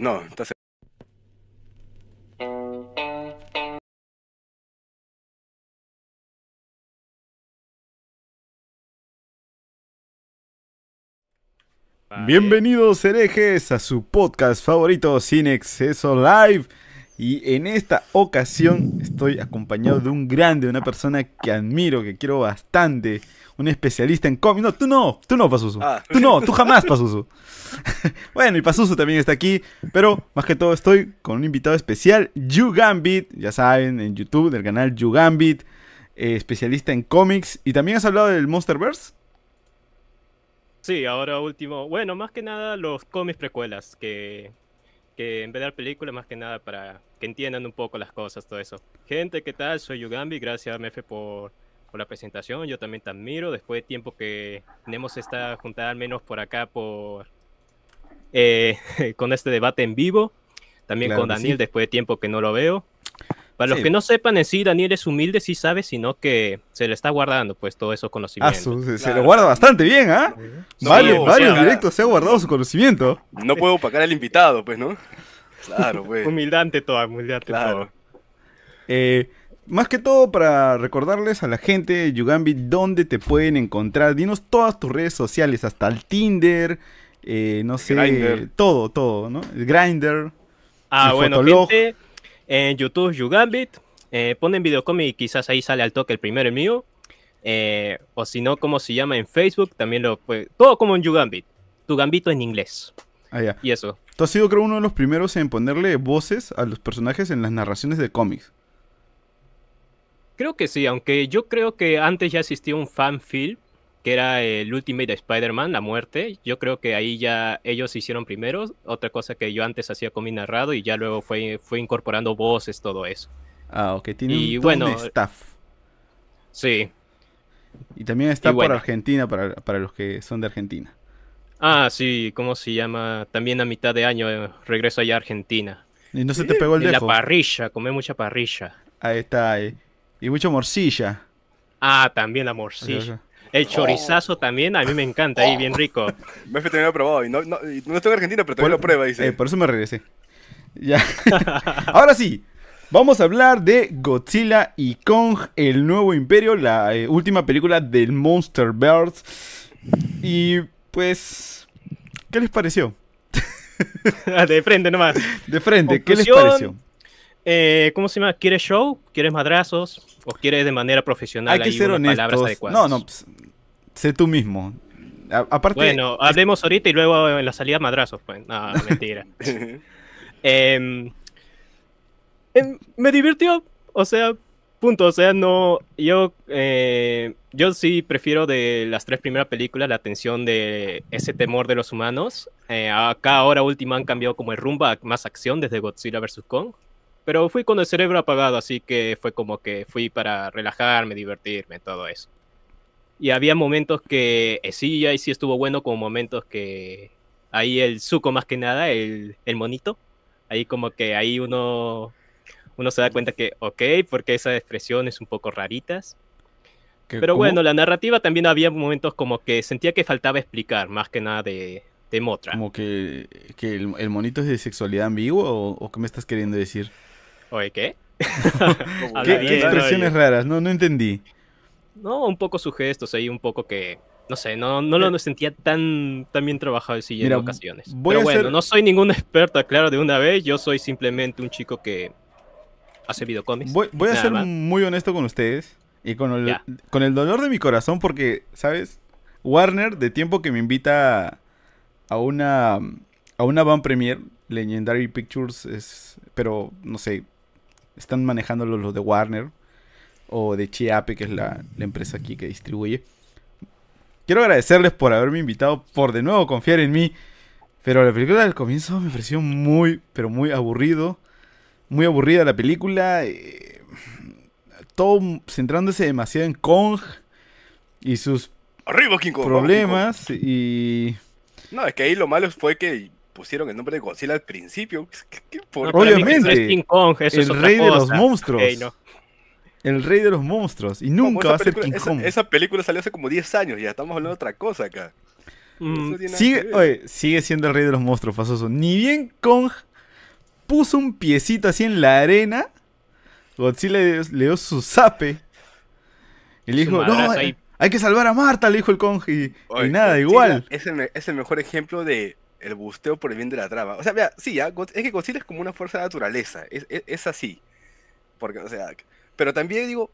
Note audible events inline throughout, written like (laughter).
no, entonces. Bienvenidos herejes a su podcast favorito Sin Exceso Live. Y en esta ocasión estoy acompañado de un grande, una persona que admiro, que quiero bastante, un especialista en cómics. No, tú no, tú no, Pazuzu. Ah. Tú no, tú jamás, Pazuzu. (laughs) bueno, y Pasuso también está aquí, pero más que todo estoy con un invitado especial, Yu Gambit, ya saben, en YouTube, del canal Yu eh, especialista en cómics. ¿Y también has hablado del Monsterverse? Sí, ahora último. Bueno, más que nada los cómics precuelas, que, que en vez de dar películas, más que nada para que entiendan un poco las cosas, todo eso. Gente, ¿qué tal? Soy Yugambi, gracias a Mefe por la presentación. Yo también te admiro. Después de tiempo que tenemos esta juntada, al menos por acá, por eh, (laughs) con este debate en vivo. También con Daniel, después de tiempo que no lo veo. Para los que no sepan en sí, Daniel es humilde, sí sabe, sino que se le está guardando pues todo esos ah, conocimientos. se, lo guarda bastante bien, ¿ah? varios, directos se ha guardado su conocimiento. No puedo pagar al invitado, pues, ¿no? (laughs) Claro, pues. Humildante todo humildante Todo. Eh, más que todo para recordarles a la gente, Yugambit, dónde te pueden encontrar. Dinos todas tus redes sociales, hasta el Tinder, eh, no sé, todo, todo, ¿no? El Grindr. Ah, bueno, en YouTube Yugambit, eh, ponen videocomic y quizás ahí sale al toque el primero, el mío. Eh, o si no, como se llama en Facebook, también lo puede. Todo como en Yugambit. Tu gambito en inglés. Ah, ya. Y eso. Tú has sido, creo, uno de los primeros en ponerle voces a los personajes en las narraciones de cómics. Creo que sí, aunque yo creo que antes ya existía un fan film que era el Ultimate de Spider-Man, La Muerte. Yo creo que ahí ya ellos hicieron primero. Otra cosa que yo antes hacía con mi narrado y ya luego fue, fue incorporando voces, todo eso. Ah, ok, tiene un, bueno, staff. Sí. Y también está para por Argentina, para, los que son de Argentina. Ah, sí, ¿cómo se llama? También a mitad de año eh, regreso allá a Argentina. ¿Y no se te pegó el dedo? la parrilla, comé mucha parrilla. Ahí está, ahí. Eh. Y mucho morcilla. Ah, también la morcilla. El chorizazo también, a mí me encanta, ahí, bien rico. Me (laughs) lo probado, y no, estoy en Argentina, pero te lo prueba, dice. Eh, por eso me regresé. Ya. (laughs) (laughs) Ahora sí, vamos a hablar de Godzilla y Kong, el nuevo imperio, la eh, última película del Monster Birds. Y pues, ¿qué les pareció? de frente nomás. De frente, ¿qué les pareció? Eh, ¿cómo se llama? ¿Quieres show? ¿Quieres madrazos? ¿O quieres de manera profesional? Hay que ser honestos. No, no, pues, sé tú mismo. aparte, bueno, hablemos ahorita y luego en la salida madrazos, pues. No, (laughs) mentira. (laughs) Em, em, me divirtió, o sea, punto. O sea, no, yo, eh, yo sí prefiero de las tres primeras películas la atención de ese temor de los humanos. Eh, acá ahora última han cambiado como el rumbo a más acción desde Godzilla vs. Kong. Pero fui con el cerebro apagado, así que fue como que fui para relajarme, divertirme, todo eso. Y había momentos que eh, sí, ahí sí estuvo bueno, como momentos que ahí el suco más que nada, el, el monito, ahí como que ahí uno, uno se da cuenta que, ok, porque esas expresiones un poco raritas. Pero bueno, la narrativa también había momentos como que sentía que faltaba explicar, más que nada de, de Motra. ¿Como que, que el, el, monito es de sexualidad ambigua o, o qué me estás queriendo decir? Oye, ¿qué? (laughs) ¿Qué, expresiones raras? No, no entendí. No, un poco sus gestos ahí, un poco que no sé, no, no lo eh, sentía tan, tan bien trabajado sí, en ocasiones. Pero bueno, no soy ningún (laughs) experto, claro, de una vez. Yo soy simplemente un chico que hace videocómics. Voy, voy a ser muy honesto con ustedes y con el, con el dolor de mi corazón porque, ¿sabes? Warner, de tiempo que me invita a una, a una van premier, Legendary Pictures, es, pero no sé, están manejándolo los de Warner o de Chiape, que es la, empresa aquí que distribuye. Quiero agradecerles por haberme invitado, por de nuevo confiar en mí. Pero la película del comienzo me pareció muy, pero muy aburrido. Muy aburrida la película. Eh, todo centrándose demasiado en Kong y sus problemas. Y. No, es que ahí lo malo fue que pusieron el nombre de Godzilla al principio. (laughs) obviamente. el rey de los monstruos. El rey de los monstruos. Y nunca va a ser King Kong. Esa, película salió hace como 10 años. y Ya estamos hablando de otra cosa acá. Mm. sigue, sigue siendo el rey de los monstruos, Fasoso. Ni bien Kong puso un piecito así en la arena. Godzilla le, dio su zape. Y le dijo, no, hay, que salvar a Marta, le dijo el Kong. Y, nada, igual. es el mejor ejemplo de el busteo por el bien de la trama. O sea, mira, sí, ah, es que Godzilla es como una fuerza de naturaleza, es, así. Porque, o sea, pero también digo,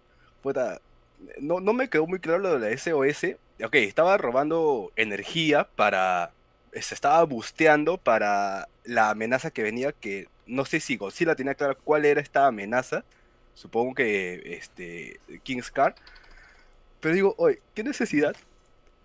no, me quedó muy claro lo de la SOS. Ok, estaba robando energía para. Se estaba busteando para la amenaza que venía, que no sé si Godzilla tenía claro cuál era esta amenaza. Supongo que este, King's Car. Pero digo, oye, ¿qué necesidad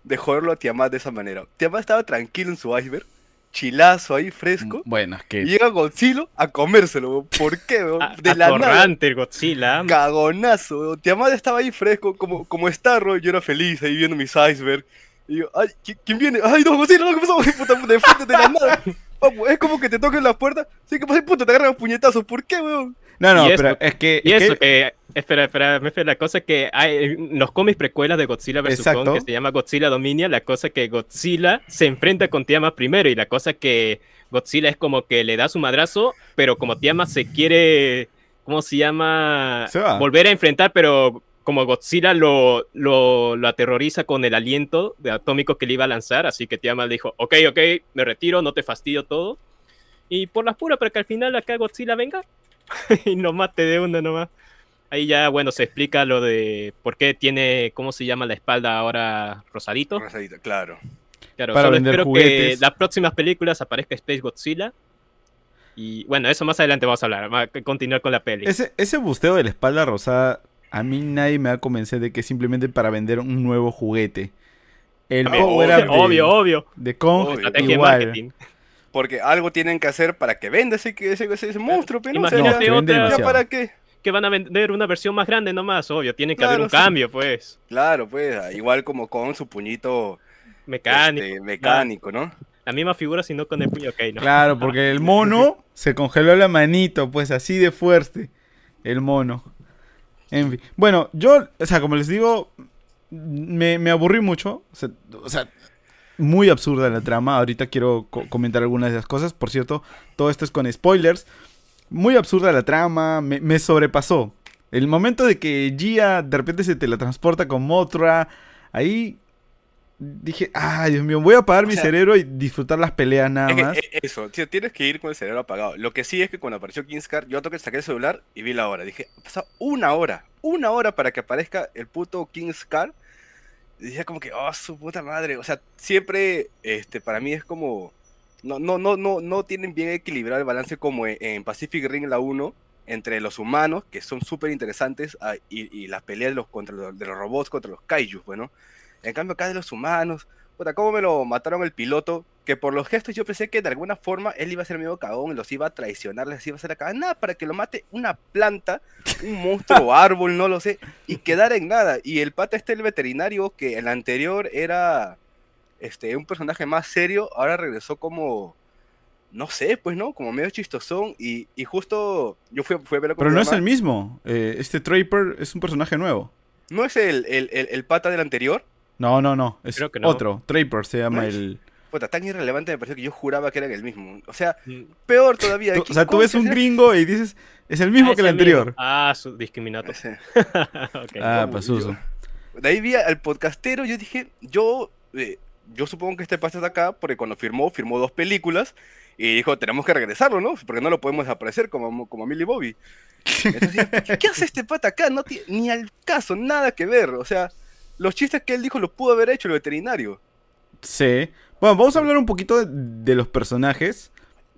de joderlo a Tiamat de esa manera? Tiamat estaba tranquilo en su iceberg chilazo ahí fresco. Mm, bueno, es que. Llega Godzilla a comérselo, ¿Por qué, (laughs) weón? De la nada Godzilla. Cagonazo, weón. Tiamat estaba ahí fresco, como, como Starro, yo era feliz ahí viendo mis icebergs Y yo, ay, ¿quién viene? ¡Ay, no, Godzilla, no, ¿qué pasó? de frente de la nada. (laughs) Oh, es como que te toquen las puertas, sí que pasa pues, puto te agarran puñetazo. ¿Por qué, weón? No, no, pero es que. Y eso, que... Eh, espera, espera, me la cosa que hay los precuelas de Godzilla vs. Kong, que se llama Godzilla Dominia, la cosa que Godzilla se enfrenta con Tiamat primero y la cosa que Godzilla es como que le da su madrazo, pero como Tiamat se quiere, ¿cómo se llama? Volver a enfrentar, pero como Godzilla lo, lo, aterroriza con el aliento de atómico que le iba a lanzar, así que Tiamat le dijo, ok, ok, me retiro, no te fastidio todo. Y por las puras, para que al final acá Godzilla venga (laughs) y nos mate de una nomás. Ahí ya, bueno, se explica lo de por qué tiene, ¿cómo se llama la espalda ahora? Rosadito. Rosadito, claro. Claro, Para vender espero juguetes. que las próximas películas aparezca Space Godzilla. Y bueno, eso más adelante vamos a hablar. Vamos a continuar con la peli. Ese, ese busteo de la espalda rosada a mí nadie me va a convencer de que simplemente para vender un nuevo juguete. El ah, obvio, obvio, obvio. de Kong igual. Porque algo tienen que hacer para que venda ese, ese, ese monstruo, pero no, otra, para qué. Que van a vender una versión más grande nomás, obvio. Tiene que haber un cambio, pues. Claro, pues. Ah, igual como con su puñito mecánico, este, mecánico ¿no? La misma figura, sino con el puño, Claro, porque el mono (laughs) se congeló la manito, pues así de fuerte. El mono. En fin. Bueno, yo, o sea, como les digo, me, aburrí mucho. O sea, muy absurda la trama. Ahorita quiero comentar algunas de las cosas. Por cierto, todo esto es con spoilers. Muy absurda la trama, me, me sobrepasó. El momento de que Gia de repente se teletransporta con Motra, ahí dije, ay Dios mío, voy a apagar mi cerebro y disfrutar las peleas nada más. Eh, eh, eso, tienes que ir con el cerebro apagado. Lo que sí es que cuando apareció Kingscar, yo toqué, saqué el celular y vi la hora. Dije, pasa una hora, una hora para que aparezca el puto Kingscar. Y dije como que, oh, su puta madre. O sea, siempre, este, para mí es como... No, no, no, no, no tienen bien equilibrado el balance como e, en, Pacific Ring la 1 entre los humanos, que son súper interesantes, ah, y, las peleas de los, contra de los robots contra los kaijus, bueno. Pues, en cambio, acá de los humanos, puta, ¿cómo me lo mataron el piloto? Que por los gestos yo pensé que de alguna forma él iba a ser medio cagón, los iba a traicionar, les iba a hacer acá nada para que lo mate una planta, un monstruo (laughs) árbol, no lo sé, y quedar en nada. Y el pata este, el veterinario, que el anterior era este, un personaje más serio, ahora regresó como no sé, pues no, como medio chistosón. Y, justo yo fui, fui a verlo Pero no es el mismo. Eh, este Trapper es un personaje nuevo. ¿No es el, pata del anterior? No, no, no. Es otro. Traper se llama el. Puta, tan irrelevante me pareció que yo juraba que era el mismo. O sea, mm. peor todavía. o sea, tú ves un gringo y dices, es el mismo ah, que el anterior. Ah, su discriminato. (laughs) Ah, pasuso. De ahí vi al podcastero, yo dije, yo, eh, yo supongo que este pata está acá porque cuando firmó, firmó dos películas y dijo, tenemos que regresarlo, ¿no? Porque no lo podemos desaparecer como, como Millie Bobby. (laughs) ¿qué hace este pata acá? No tiene, ni al caso, nada que ver. O sea, los chistes que él dijo los pudo haber hecho el veterinario. Sí. Bueno, vamos a hablar un poquito de, los personajes.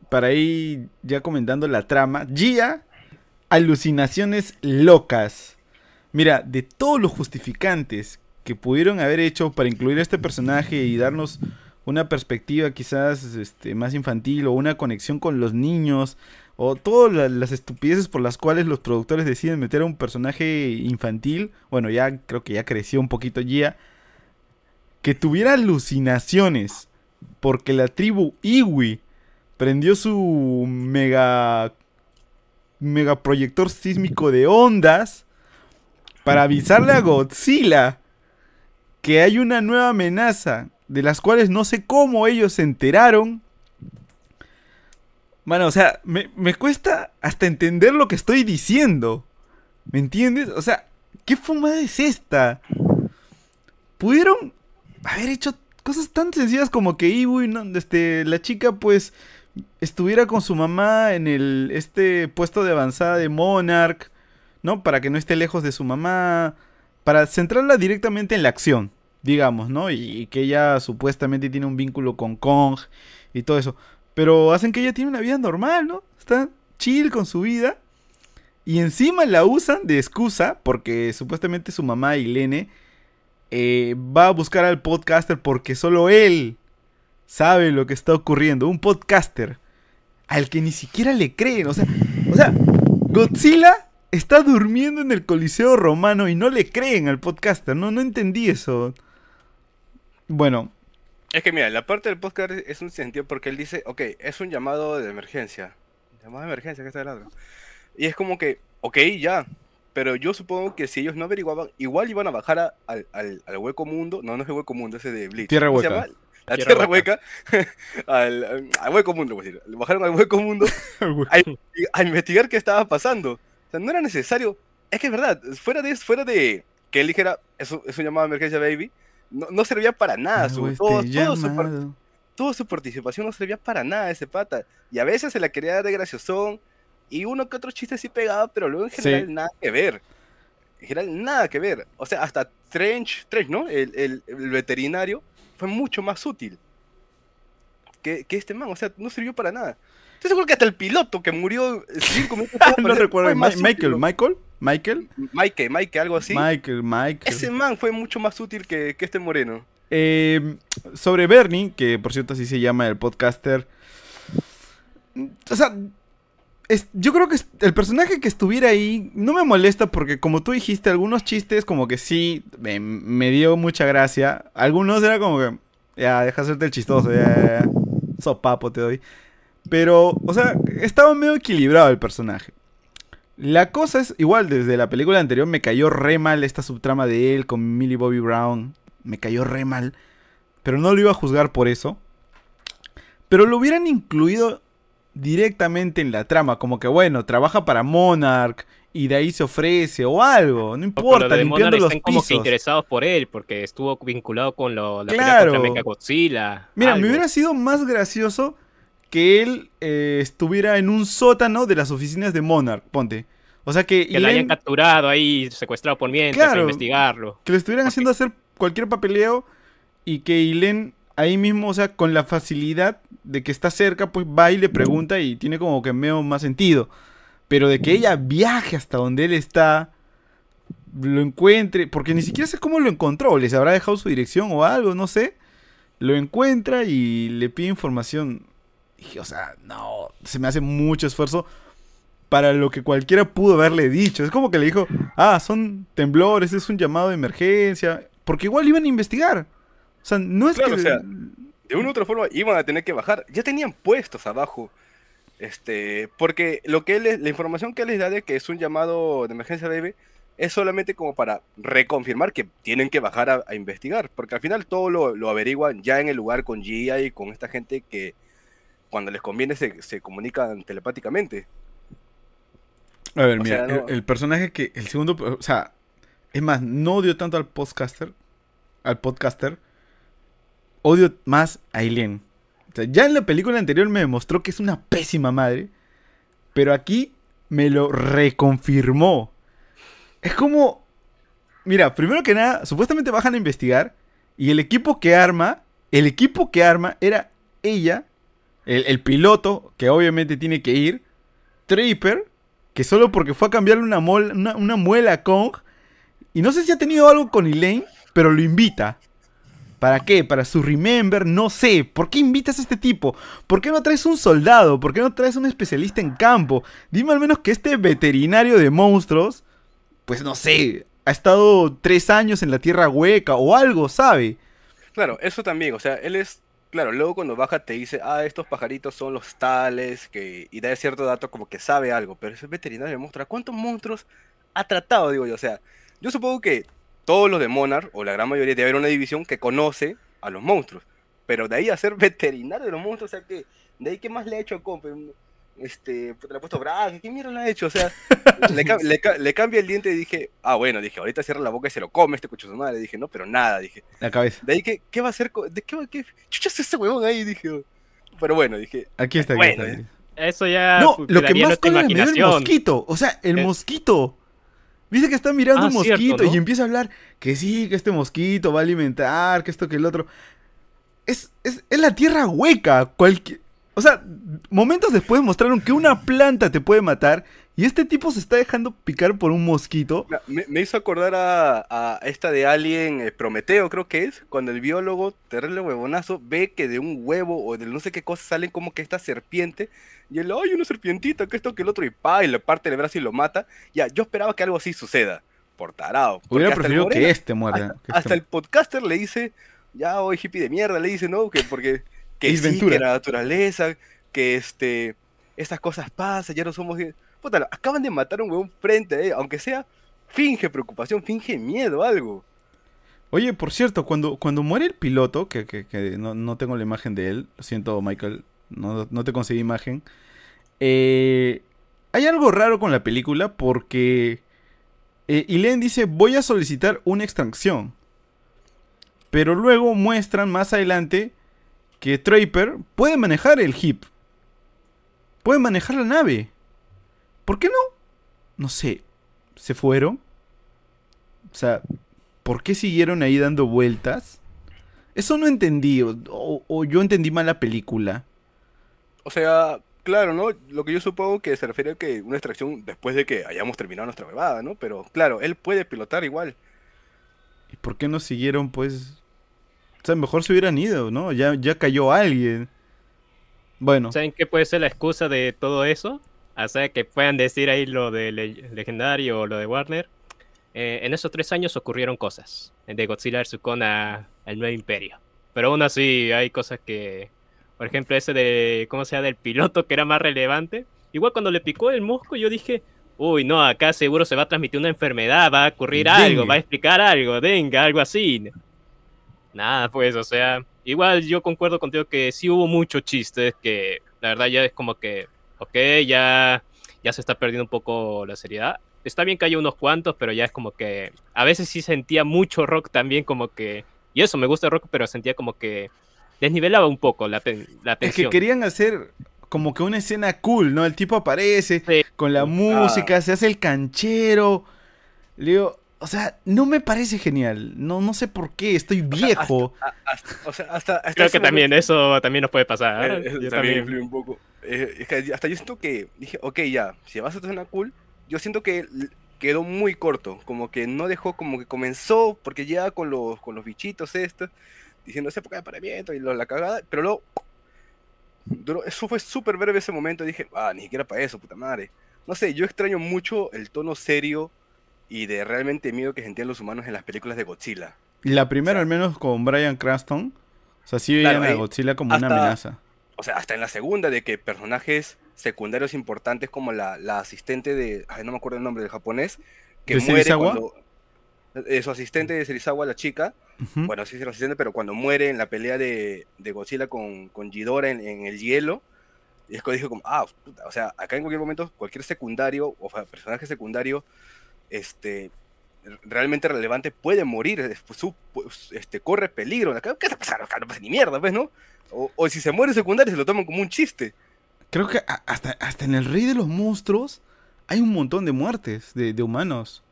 Para ir ya comentando la trama. Gia, alucinaciones locas. Mira, de todos los justificantes que pudieron haber hecho para incluir este personaje y darnos una perspectiva quizás este, más infantil o una conexión con los niños, o todas las estupideces por las cuales los productores deciden meter a un personaje infantil, bueno, ya creo que ya creció un poquito Gia, que tuviera alucinaciones porque la tribu Iwi prendió su mega megaproyector sísmico de ondas para avisarle a Godzilla que hay una nueva amenaza de las cuales no sé cómo ellos se enteraron bueno, o sea, me, cuesta hasta entender lo que estoy diciendo. ¿Me entiendes? O sea, ¿qué fumada es esta? Pudieron haber hecho cosas tan sencillas como que Ibu y no, este, la chica, pues, estuviera con su mamá en el, este puesto de avanzada de Monarch, ¿no? Para que no esté lejos de su mamá, para centrarla directamente en la acción, digamos, ¿no? y que ella supuestamente tiene un vínculo con Kong y todo eso. Pero hacen que ella tiene una vida normal, ¿no? Está chill con su vida. Y encima la usan de excusa porque supuestamente su mamá, Ilene, eh, va a buscar al podcaster porque solo él sabe lo que está ocurriendo. Un podcaster al que ni siquiera le creen. O sea, o sea Godzilla está durmiendo en el Coliseo Romano y no le creen al podcaster. No, no entendí eso. Bueno, es que mira, la parte del podcast es un sentido porque él dice, ok, es un llamado de emergencia. Llamado de emergencia, que está lado Y es como que, ok, ya. Pero yo supongo que si ellos no averiguaban, igual iban a bajar al, al, hueco mundo. No, no es el hueco mundo, ese de Blitz. Tierra hueca. La tierra, hueca. (laughs) al, hueco mundo, voy pues, a Bajaron al hueco mundo (laughs) a, investigar qué estaba pasando. O sea, no era necesario. Es que es verdad, fuera de, fuera de que él dijera, es, es un llamado de emergencia, baby no, servía para nada. Este, todo, su, participación no servía para nada ese pata. Y a veces se la quería dar de graciosón. Y uno que otro chiste sí pegaba, pero luego en general nada que ver. En general nada que ver. O sea, hasta Trench, Trench ¿no? El, veterinario fue mucho más útil que, este man. O sea, no sirvió para nada. Estoy seguro que hasta el piloto que murió cinco minutos. (laughs) no recuerdo. Michael, Michael. Michael. Mike, Mike, algo así. Michael, Mike. Ese man fue mucho más útil que, este moreno. Eh, sobre Bernie, que por cierto así se llama el podcaster. O sea, yo creo que el personaje que estuviera ahí no me molesta porque como tú dijiste, algunos chistes como que sí, me, dio mucha gracia. Algunos era como que, ya, deja hacerte el chistoso, ya, ya, ya, te doy. Pero, o sea, estaba medio equilibrado el personaje. La cosa es, igual, desde la película anterior me cayó re mal esta subtrama de él con Millie Bobby Brown. Me cayó re mal. Pero no lo iba a juzgar por eso. Pero lo hubieran incluido directamente en la trama. Como que, bueno, trabaja para Monarch y de ahí se ofrece o algo. No importa, limpiando los están como que interesados por él porque estuvo vinculado con lo, la película Mecha Godzilla. Mira, me hubiera sido más gracioso que él eh, estuviera en un sótano de las oficinas de Monarch, ponte. O sea que... Que la hayan capturado ahí, secuestrado por mientras, claro, a investigarlo. Que le estuvieran haciendo hacer cualquier papeleo y que Ilen ahí mismo, o sea, con la facilidad de que está cerca, pues va y le pregunta y tiene como que medio más sentido. Pero de que ella viaje hasta donde él está, lo encuentre, porque ni siquiera sé cómo lo encontró, les habrá dejado su dirección o algo, no sé. Lo encuentra y le pide información dije, o sea, no, se me hace mucho esfuerzo para lo que cualquiera pudo haberle dicho. Es como que le dijo, ah, son temblores, es un llamado de emergencia, porque igual iban a investigar. O sea, no es que... de una u otra forma iban a tener que bajar. Ya tenían puestos abajo. Este, porque lo que la información que les da de que es un llamado de emergencia debe es solamente como para reconfirmar que tienen que bajar a, investigar, porque al final todo lo, lo, averiguan ya en el lugar con GIA y con esta gente que, cuando les conviene se, comunican telepáticamente. A ver, mira, el, personaje que. El segundo. O sea, es más, no odio tanto al podcaster. Al podcaster. Odio más a Eileen. O sea, ya en la película anterior me demostró que es una pésima madre. Pero aquí me lo reconfirmó. Es como. Mira, primero que nada, supuestamente bajan a investigar. Y el equipo que arma. El equipo que arma era ella el, piloto, que obviamente tiene que ir, Tripper, que solo porque fue a cambiarle una, una, una, muela a Kong, y no sé si ha tenido algo con Elaine, pero lo invita. ¿Para qué? ¿Para su remember? No sé. ¿Por qué invitas a este tipo? ¿Por qué no traes un soldado? ¿Por qué no traes un especialista en campo? Dime al menos que este veterinario de monstruos, pues no sé, ha estado tres años en la tierra hueca o algo, ¿sabe? Claro, eso también. O sea, él es Claro, luego cuando baja te dice, ah, estos pajaritos son los tales, que, y da cierto dato como que sabe algo, pero ese veterinario de monstruos. cuántos monstruos ha tratado, digo yo. O sea, yo supongo que todos los de Monarch, o la gran mayoría, debe haber una división que conoce a los monstruos, pero de ahí a ser (laughs) veterinario de los monstruos, o sea que, de ahí qué más le ha hecho este, le ha puesto brazo, ¿qué mierda le ha hecho? O sea, (laughs) le, cambia el diente y dije, ah, bueno, dije, ahorita cierra la boca y se lo come este cuchillo madre. Dije, no, pero nada, dije. La cabeza. De ahí, ¿qué, qué va a hacer? ¿De qué, qué ese huevón ahí? Dije, pero bueno, dije. Aquí está, aquí eh. está. Eso ya. No, lo que más cola me el mosquito. O sea, el mosquito. Dice que está mirando ah, un mosquito y empieza a hablar que sí, que este mosquito va a alimentar, que esto, que el otro. Es, es, es la tierra hueca. Cualquier o sea, momentos después mostraron que una planta te puede matar y este tipo se está dejando picar por un mosquito. Me, hizo acordar a, esta de alguien eh, Prometeo, creo que es, cuando el biólogo, terrible huevonazo, ve que de un huevo o de no sé qué cosa salen como que esta serpiente. Y él, ¡ay, una serpientita! Que esto, que el otro, y pa, y le parte el brazo y lo mata. Ya, yo esperaba que algo así suceda. Por tarado. Hubiera preferido que este muera. Hasta, este el podcaster le dice, ya, hoy oh, hippie de mierda, le dice, ¿no? Que porque que, es Ventura. que la naturaleza, que este, estas cosas pasan, ya no somos... Puta, acaban de matar a un huevón frente a aunque sea, finge preocupación, finge miedo, algo. Oye, por cierto, cuando, cuando muere el piloto, que, no, tengo la imagen de él, lo siento Michael, no, te conseguí imagen, eh, hay algo raro con la película porque Y eh, Len dice voy a solicitar una extracción, pero luego muestran más adelante que Trapper puede manejar el HIP. Puede manejar la nave. ¿Por qué no? No sé. Se fueron. O sea, ¿por qué siguieron ahí dando vueltas? Eso no entendí. O, yo entendí mal la película. O sea, claro, ¿no? Lo que yo supongo que se refiere a que una extracción después de que hayamos terminado nuestra bebada, ¿no? Pero claro, él puede pilotar igual. ¿Y por qué no siguieron, pues, o sea, mejor se hubieran ido, ¿no? Ya, ya cayó alguien. Bueno. ¿Saben qué puede ser la excusa de todo eso? O sea, que puedan decir ahí lo de Legendario o lo de Warner. Eh, en esos tres años ocurrieron cosas. De Godzilla vs. Kong al Nuevo Imperio. Pero aún así hay cosas que... Por ejemplo, ese de... ¿Cómo se llama? Del piloto que era más relevante. Igual cuando le picó el mosco yo dije... Uy, no, acá seguro se va a transmitir una enfermedad, va a ocurrir algo, va a explicar algo, venga, algo así. Nada, pues, o sea, igual yo concuerdo contigo que sí hubo mucho chistes que la verdad ya es como que, ok, ya, ya se está perdiendo un poco la seriedad. Está bien que haya unos cuantos, pero ya es como que a veces sí sentía mucho rock también, como que, y eso, me gusta el rock, pero sentía como que desnivelaba un poco la, la tensión. Es que querían hacer como que una escena cool, ¿no? El tipo aparece con la ah. música, se hace el canchero. Le digo, o sea, no me parece genial. No, no sé por qué. Estoy viejo. O sea, hasta, Creo que también eso también nos puede pasar. Eh, yo también, influye un poco. Eh, hasta yo siento que dije, ok, ya, si vas a hacer una cool, yo siento que quedó muy corto. Como que no dejó, como que comenzó, porque ya con los, con los bichitos estos, diciendo esa época de paramiento y la cagada, pero luego. eso fue súper breve ese momento. Dije, ah, ni siquiera para eso, puta madre. No sé, yo extraño mucho el tono serio y de realmente miedo que sentían los humanos en las películas de Godzilla. La primera, al menos con Brian Cranston, o sea, sí veían a Godzilla como una amenaza. O sea, hasta en la segunda, de que personajes secundarios importantes como la, asistente de. Ay, no me acuerdo el nombre del japonés. Que muere cuando. Eh, eh, su asistente de Serizawa, la chica. Bueno, sí es el asistente, pero cuando muere en la pelea de, de Godzilla con, con Ghidorah en, el hielo. Y es que dijo como, ah, o sea, acá en cualquier momento, cualquier secundario o personaje secundario este, realmente relevante puede morir, eh, pues, su, pues, este, corre peligro. ¿Qué está pasando No pasa ni mierda, ¿ves, pues, no? O, si se muere secundario se lo toman como un chiste. Creo que hasta, hasta en el Rey de los Monstruos hay un montón de muertes de, humanos.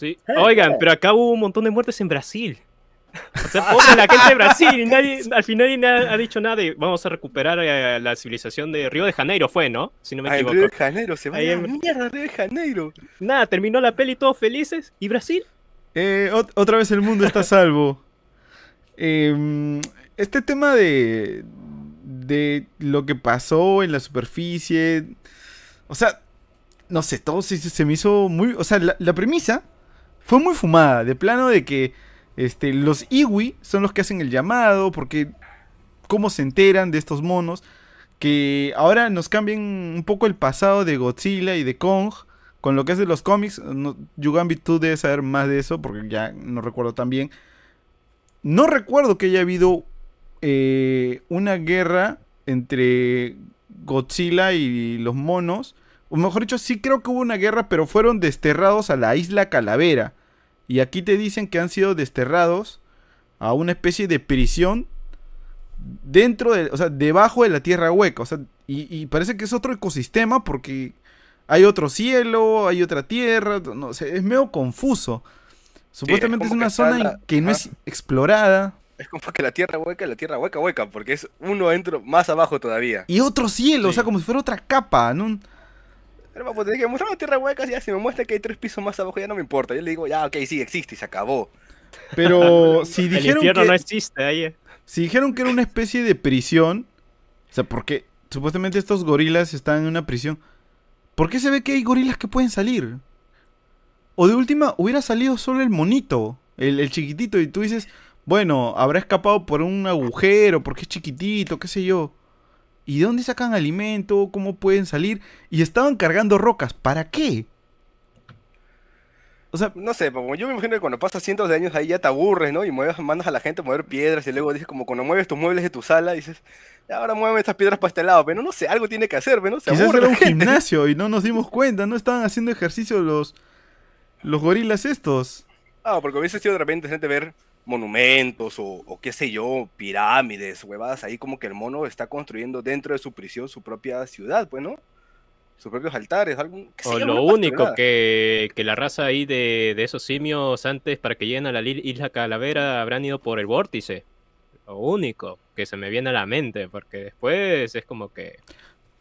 Eh. Oigan, pero acá hubo un montón de muertes en Brasil. O sea, pobre la gente de Brasil. y Nadie, al final nadie ha dicho nada de vamos a recuperar la civilización de Río de Janeiro, fue, ¿no? Si no me equivoco. Río de Janeiro, se va a en... mierda Río de Janeiro. Nada, terminó la peli todos felices. ¿Y Brasil? Eh, otra vez el mundo está salvo. (laughs) Em, este tema de, de lo que pasó en la superficie. O sea, no sé, todo se, se me hizo muy. O sea, la premisa fue muy fumada. De plano de que este, los Iwi son los que hacen el llamado, porque cómo se enteran de estos monos. Que ahora nos cambien un poco el pasado de Godzilla y de Kong. Con lo que es de los cómics, no, Yugambi, tú debes saber más de eso, porque ya no recuerdo tan bien. No recuerdo que haya habido eh, una guerra entre Godzilla y los monos. O mejor dicho, sí creo que hubo una guerra, pero fueron desterrados a la isla Calavera. Y aquí te dicen que han sido desterrados a una especie de prisión dentro de, o sea, debajo de la tierra hueca. O sea, y, parece que es otro ecosistema porque hay otro cielo, hay otra tierra, no sé, es medio confuso. Supuestamente es, una zona que no es explorada. Es como que la tierra hueca, la tierra hueca, hueca, porque es uno dentro más abajo todavía. Y otro cielo, o sea, como si fuera otra capa, ¿no? Pero te dije, la tierra hueca, ya si me muestra que hay tres pisos más abajo, ya no me importa. Yo le digo, ya, ok, sí, existe y se acabó. Pero (laughs) si dijeron. El no existe, Si dijeron que era una especie de prisión, o sea, porque supuestamente estos gorilas están en una prisión. ¿Por qué se ve que hay gorilas que pueden salir? O de última, hubiera salido solo el monito, el chiquitito, y tú dices, bueno, habrá escapado por un agujero, porque es chiquitito, qué sé yo. ¿Y de dónde sacan alimento? ¿Cómo pueden salir? Y estaban cargando rocas. ¿Para qué? O sea, no sé, yo me imagino que cuando pasas cientos de años ahí ya te aburres, ¿no? Y mueves, mandas a la gente a mover piedras y luego dices, como cuando mueves tus muebles de tu sala, dices, ahora muéveme estas piedras para este lado, pero no sé, algo tiene que hacer, no se Quizás Era un gimnasio y no nos dimos (laughs) cuenta, no estaban haciendo ejercicio los, los gorilas estos. Ah, porque hubiese sido de repente gente ver monumentos o, qué sé yo, pirámides, huevadas ahí, como que el mono está construyendo dentro de su prisión su propia ciudad, bueno pues, Sus propios altares, algo, Que O lo único que, que, la raza ahí de, esos simios antes para que lleguen a la isla Calavera habrán ido por el vórtice. Lo único que se me viene a la mente, porque después es como que...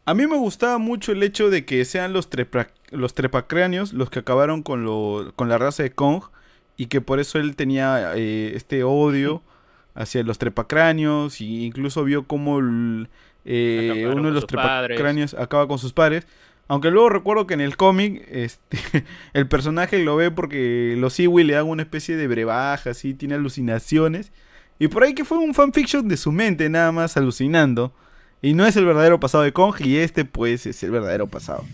A mí me gustaba mucho el hecho de que sean los, trepa, los trepacráneos los que acabaron con, con la raza de Kong, y que por eso él tenía eh, este odio hacia los trepacráneos Y incluso vio como eh, uno de los trepacráneos acaba con sus pares. Aunque luego recuerdo que en el cómic este, (laughs) el personaje lo ve porque los Iwi le hago una especie de brebaja, así, tiene alucinaciones. Y por ahí que fue un fanfiction de su mente, nada más alucinando. Y no es el verdadero pasado de Kong y este pues es el verdadero pasado.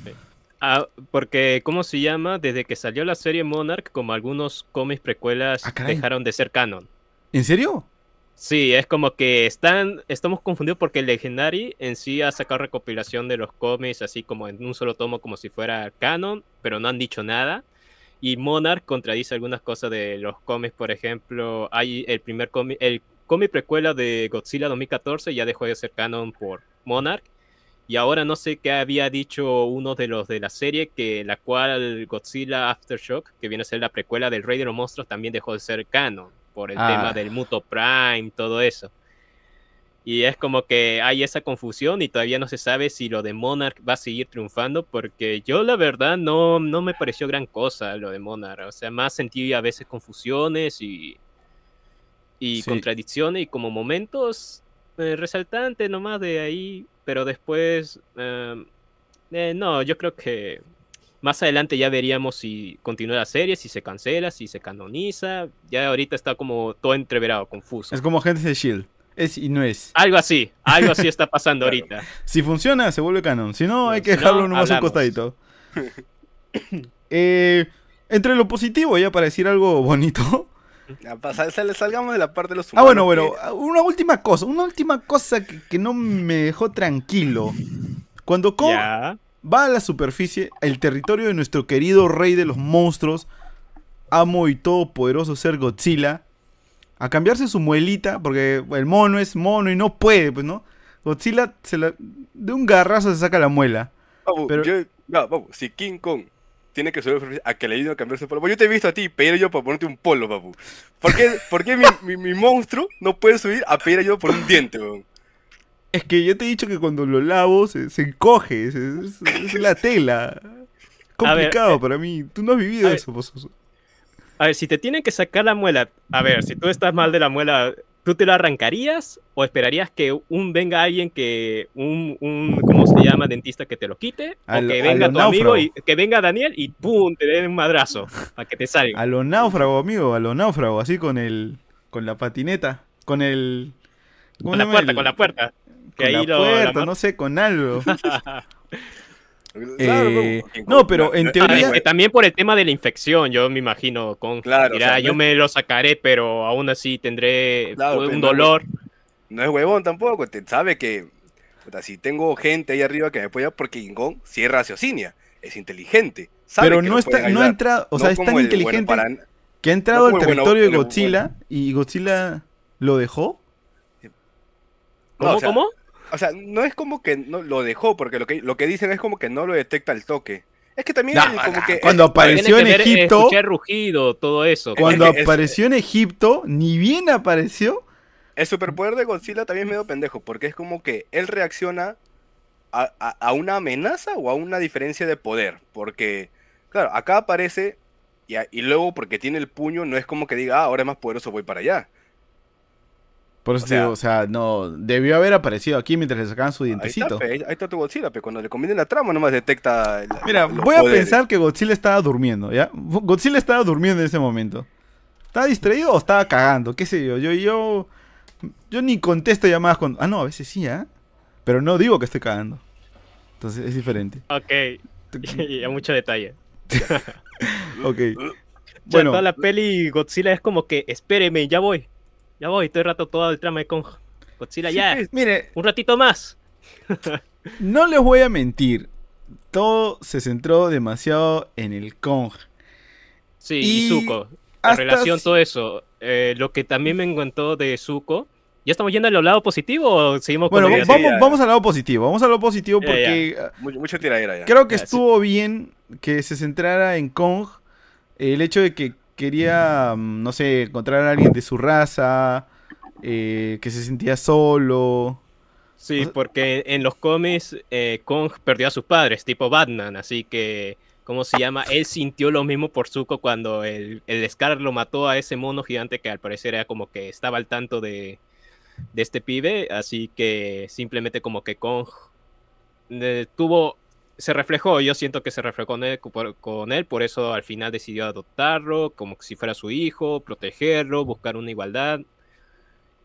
Ah, porque, ¿cómo se llama? Desde que salió la serie Monarch, como algunos cómics precuelas ah, dejaron de ser canon. ¿En serio? Sí, es como que están, estamos confundidos porque Legendary en sí ha sacado recopilación de los cómics así como en un solo tomo como si fuera canon, pero no han dicho nada. Y Monarch contradice algunas cosas de los cómics, por ejemplo, hay el primer cómic, el cómic precuela de Godzilla 2014 ya dejó de ser canon por Monarch y ahora no sé qué había dicho uno de los de la serie, que la cual Godzilla Aftershock, que viene a ser la precuela del Rey de los Monstruos, también dejó de ser canon por el tema ah. del Muto Prime, todo eso. Y es como que hay esa confusión y todavía no se sabe si lo de Monarch va a seguir triunfando, porque yo la verdad no, no me pareció gran cosa lo de Monarch. O sea, más sentí a veces confusiones y, y contradicciones y como momentos eh, resaltantes nomás de ahí pero después, em, eh, no, yo creo que más adelante ya veríamos si continúa la serie, si se cancela, si se canoniza. Ya ahorita está como todo entreverado, confuso. Es como Agentes de Shield. Es y no es. Algo así, algo así está pasando ahorita. Si funciona, se vuelve canon. Si no, hay que dejarlo nomás un costadito. (coughs) Eh, entre lo positivo, ya para decir algo bonito, salgamos de la parte de los humanos. Ah, bueno, bueno, una última cosa, una última cosa que, no me dejó tranquilo. Cuando Kong va a la superficie, el territorio de nuestro querido rey de los monstruos, amo y todopoderoso ser Godzilla, a cambiarse su muelita, porque el mono es mono y no puede, pues, ¿no? Godzilla de un garrazo se saca la muela. pero... vamos, si King Kong tiene que subir a que le ayude a cambiar su polo. Pues yo te he visto a ti pedir ayuda para ponerte un polo, papu. ¿Por qué, mi, monstruo no puede subir a pedir ayuda por un diente, weón? Es que yo te he dicho que cuando lo lavo se, encoge, es, la tela. (laughs) Complicado eh, para mí. Tú no has vivido eso, A ver, si te tienen que sacar la muela, a ver, si tú estás mal de la muela, ¿tú te lo arrancarías o esperarías que un venga alguien que un, un ¿cómo se llama? dentista que te lo quite o que venga tu amigo y que venga Daniel y pum, te den un madrazo (laughs) para que te salga. A lo náufrago, amigo, a lo náufrago, así con el con la patineta, con el con la puerta, con la puerta. no sé, con algo. (laughs) Eh, no, pero en ah, teoría. también por el tema de la infección, yo me imagino. Con, claro, yo me lo sacaré, pero aún así tendré un dolor. No, es huevón tampoco, usted sabe que. si tengo gente ahí arriba que me apoya, porque Ingón sí es raciocinia, es inteligente. Sabe pero no, está, no entra o sea, es tan inteligente que ha entrado al territorio de Godzilla y Godzilla lo dejó. ¿Cómo? ¿Cómo? o sea, no es como que no lo dejó, porque lo que, lo que dicen es como que no lo detecta el toque. Es que también como que, cuando apareció en eh, Egipto, rugido, todo eso. Cuando apareció en Egipto, ni bien apareció. El superpoder de Godzilla también es medio pendejo, porque es como que él reacciona a, una amenaza o a una diferencia de poder, porque claro, acá aparece y, y luego porque tiene el puño no es como que diga, ah, ahora es más poderoso, voy para allá. Por eso o sea, no, debió haber aparecido aquí mientras le sacaban su dientecito. Ahí está, tu Godzilla, pero cuando le comienzan la trama nomás detecta... Mira, voy a pensar que Godzilla estaba durmiendo, ¿ya? Godzilla estaba durmiendo en ese momento. ¿Estaba distraído o estaba cagando? ¿Qué sé yo? Yo, yo, yo ni contesto llamadas con Ah, no, a veces sí, ¿ah? Pero no digo que esté cagando. Entonces es diferente. Ok, (laughs) y mucho detalle. (laughs) ok. (laughs) Bueno. la peli Godzilla es como que, espéreme, ya voy. Ya voy, todo el rato todo el trama de con Godzilla ya. Pues, mire, un ratito más. (laughs) no les voy a mentir. Todo se centró demasiado en el Kong. Sí, y, Zuko. La relación, todo eso. Eh, lo que también me encantó de Zuko. ¿Ya estamos yendo al lado positivo o seguimos con Bueno, vamos, vamos al lado positivo. Vamos al lado positivo porque. Ah, ya. Creo que estuvo bien que se centrara en Kong. El hecho de que quería, mm, no sé, encontrar a alguien de su raza, eh, que se sentía solo. Sí, porque en los cómics eh, Kong perdió a sus padres, tipo Batman, así que, ¿cómo se llama? Él sintió lo mismo por Zuko cuando el, el Scar lo mató a ese mono gigante que al parecer era como que estaba al tanto de, de este pibe, así que simplemente como que Kong eh, tuvo se reflejó, yo siento que se reflejó con él, por eso al final decidió adoptarlo como si fuera su hijo, protegerlo, buscar una igualdad.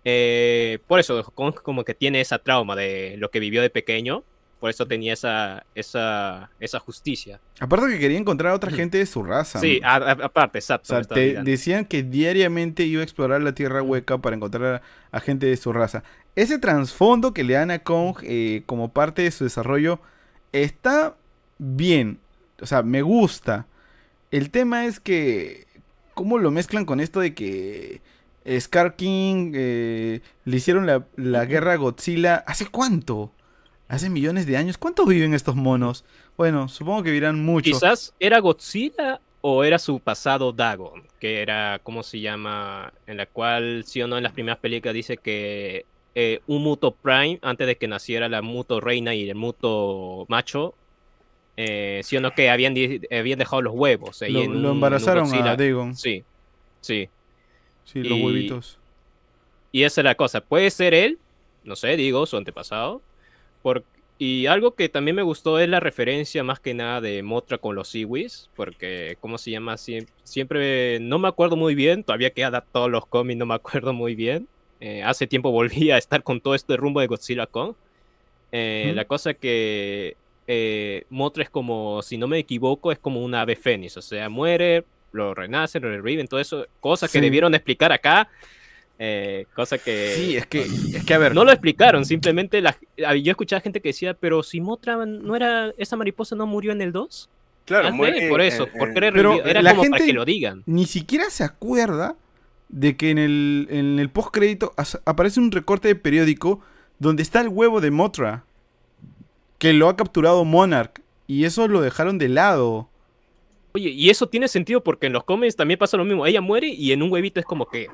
Eh, por eso, como que tiene esa trauma de lo que vivió de pequeño, por eso tenía esa, esa, esa justicia. Aparte que quería encontrar a otra gente de su raza. Sí, aparte, exacto. decían que diariamente iba a explorar la tierra hueca para encontrar a, gente de su raza. Ese trasfondo que le dan a Kong eh, como parte de su desarrollo está bien. O sea, me gusta. El tema es que. ¿Cómo lo mezclan con esto de que Scar King eh, le hicieron la, guerra a Godzilla? ¿Hace cuánto? Hace millones de años. ¿Cuántos viven estos monos? Bueno, supongo que vivirán mucho. Quizás era Godzilla o era su pasado Dagon, que era, ¿cómo se llama? En la cual, sí o no, en las primeras películas dice que eh, un muto prime antes de que naciera la muto reina y el muto macho. Eh, sino que habían, habían dejado los huevos. lo, embarazaron a Dagon. Sí, sí. Sí, los huevitos. Y esa es la cosa. Puede ser él, no sé, digo, su antepasado. y algo que también me gustó es la referencia más que nada de Motra con los siwis, porque, ¿cómo se llama? siempre, no me acuerdo muy bien, todavía queda todos los cómics, no me acuerdo muy bien. Eh, hace tiempo volví a estar con todo este rumbo de Godzilla Kong. Eh, la cosa que eh, Mothra es como, si no me equivoco, es como una ave fénix. O sea, muere, lo renace, lo reviven, todo eso. Cosas que debieron explicar acá. Eh, cosa que... Sí, es que, es que a ver... No lo explicaron, simplemente ah, yo escuchaba gente que decía, pero si Motra no era... ¿Esa mariposa no murió en el 2? Claro, ah, muere, Por eso, era, pero la como gente para que lo digan. Ni siquiera se acuerda de que en el, en el postcrédito aparece un recorte de periódico donde está el huevo de Motra, que lo ha capturado Monarch, y eso lo dejaron de lado. Oye, y eso tiene sentido porque en los cómics también pasa lo mismo. Ella muere y en un huevito es como que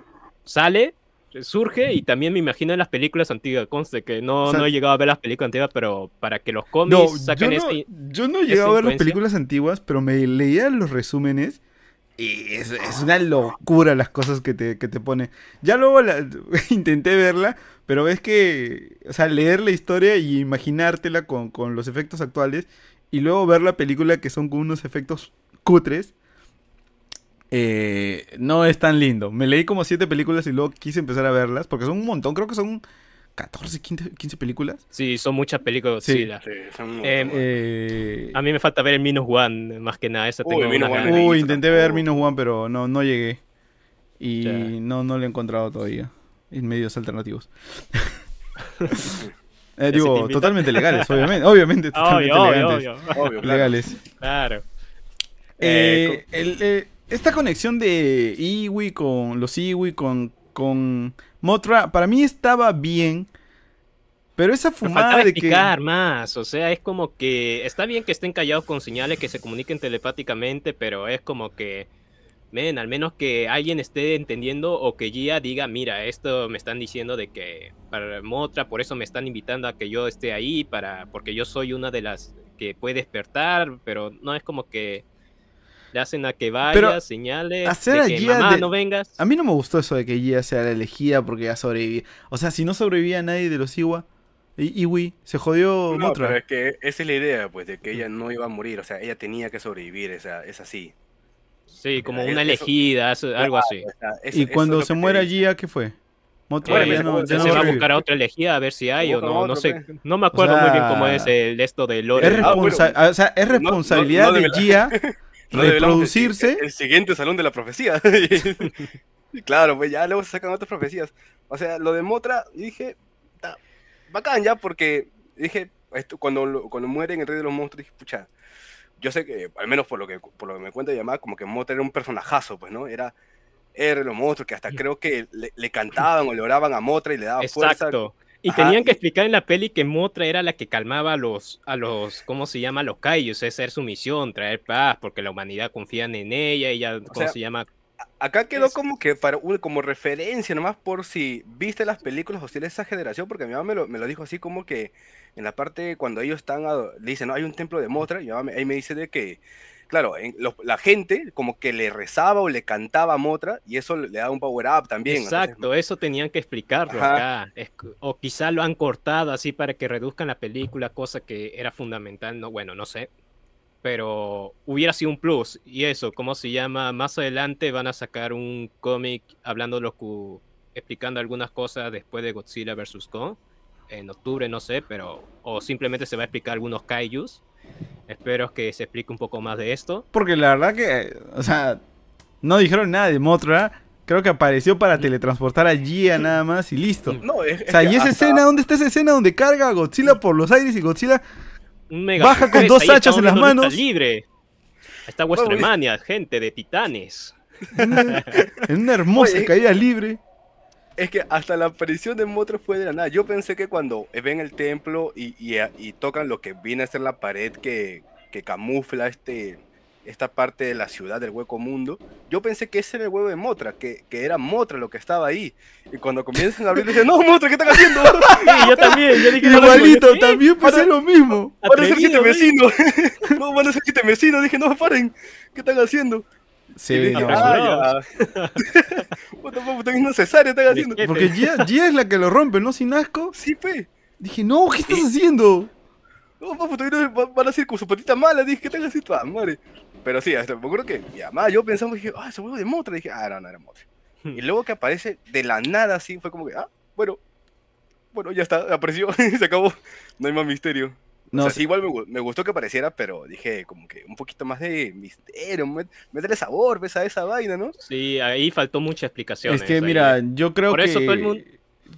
sale, surge y también me imagino en las películas antiguas. Conste que no, no he llegado a ver las películas antiguas, pero para que los cómics saquen yo Yo no he llegado a ver las películas antiguas, pero me leía los resúmenes y es, una locura las cosas que te, pone. Ya luego (laughs) intenté verla, pero es que, o sea, leer la historia y imaginártela con, con los efectos actuales y luego ver la película que son con unos efectos cutres. Eh, no es tan lindo. Me leí como siete películas y luego quise empezar a verlas porque son un montón. Creo que son 14, 15, películas. Sí, son muchas películas sí. Em, eh, a mí me falta ver el Minus One, más que nada. intenté ver Minus One, pero no, no llegué. Y no, no lo he encontrado todavía. En medios alternativos. (laughs) (laughs) Eh, digo, totalmente legales, obviamente. Obviamente, (laughs) totalmente legales. claro. Eh, esta conexión de Iwi con los Iwi, con, con Motra, para mí estaba bien. Pero esa fumada de que... más, o sea, es como que está bien que estén callados con señales que se comuniquen telepáticamente, pero es como que men, al menos que alguien esté entendiendo o que Gia diga, mira, esto me están diciendo de que para Motra, por eso me están invitando a que yo esté ahí para porque yo soy una de las que puede despertar, pero no es como que le hacen a que vaya, señales, hacer de que Gia no vengas. A mí no me gustó eso de que Gia sea la elegida porque ya sobrevivía. O sea, si no sobrevivía nadie de los Iwa, Iwi, se jodió no, es que esa es la idea, pues, de que ella no iba a morir. O sea, ella tenía que sobrevivir, es así. Sí, como una elegida, algo así. y cuando se muera Gia, ¿qué fue? Motra pues, no, se, va a buscar a otra elegida a ver si hay o no, no sé, pues, no me acuerdo muy bien cómo es el esto de Lore. Ah, es, o sea, es responsabilidad de Gia (laughs) reproducirse. El, siguiente salón de la profecía. (laughs) claro, pues ya luego se sacan otras profecías. O sea, lo de Motra, dije, bacán ya, porque dije, esto, cuando, cuando mueren el rey de los monstruos, dije, pucha, yo sé que, al menos por lo que, por lo me cuenta mi como que Motra era un personajazo, pues, ¿no? Era, era los monstruos que hasta creo que le, cantaban o le oraban a Motra y le daban Exacto. fuerza. Y tenían que explicar en la peli que Motra era la que calmaba a los, a los ¿cómo se llama? Los Kaijus, esa es su misión, traer paz, porque la humanidad confía en ella, ella, ¿cómo se llama? Acá quedó como que para como referencia, nomás por si viste las películas o de esa generación, porque mi mamá me lo, dijo así como que en la parte cuando ellos están, dicen, no, hay un templo de Motra, y mi ahí me dice de que claro, la gente como que le rezaba o le cantaba a Motra y eso le da un power up también. Exacto, eso tenían que explicarlo acá. o quizá lo han cortado así para que reduzcan la película, cosa que era fundamental, no, bueno, no sé. Pero hubiera sido un plus. Y eso, ¿cómo se llama? Más adelante van a sacar un cómic hablando los explicando algunas cosas después de Godzilla vs. Kong. En octubre, no sé, pero. O simplemente se va a explicar algunos kaijus. Espero que se explique un poco más de esto. Porque la verdad que, o sea, no dijeron nada de Motra. Creo que apareció para mm. teletransportar a Gia nada más y listo. No, o sea, y esa escena, ¿dónde está esa escena donde carga a Godzilla por los aires y Godzilla baja con dos hachas en las manos? libre. está mania gente de titanes. (laughs) en una hermosa caída libre. Es que hasta la aparición de Motra fue de la nada. Yo pensé que cuando ven el templo y, y, tocan lo que viene a ser la pared que, que camufla este, esta parte de la ciudad del hueco mundo, yo pensé que ese era el huevo de Motra, que, que era Motra lo que estaba ahí. Y cuando comienzan a abrir, dicen, no, Motra, ¿qué están haciendo? Y (laughs) yo también, yo dije, Igualito, también pensé lo mismo. van a ser siete (laughs) no, van a ser siete vecinos. Dije, no, paren, ¿qué están haciendo? Sí, no. Ah, (laughs) Puta, innecesario haciendo. Porque Gia, Gia, es la que lo rompe, ¿no? Sin asco. Sí, pe. Dije, no, ¿qué estás haciendo? No, papu, todavía van a hacer con su patita mala. Dije, ¿qué estás haciendo? Ah, madre. Pero sí, hasta me acuerdo que ya, más, yo pensamos, dije, ah, ese huevo de Motra. Dije, ah, no, no era Motra. Hmm. Y luego que aparece de la nada así, fue como que, ah, bueno, bueno, ya está, apareció, (laughs) se acabó. No hay más misterio. No, o sí, igual me, gustó que apareciera, pero dije como que un poquito más de misterio, meterle sabor ves, pues, a esa vaina, ¿no? Sí, ahí faltó mucha explicación. Es ¿eh? que, mira, yo creo que... Por eso todo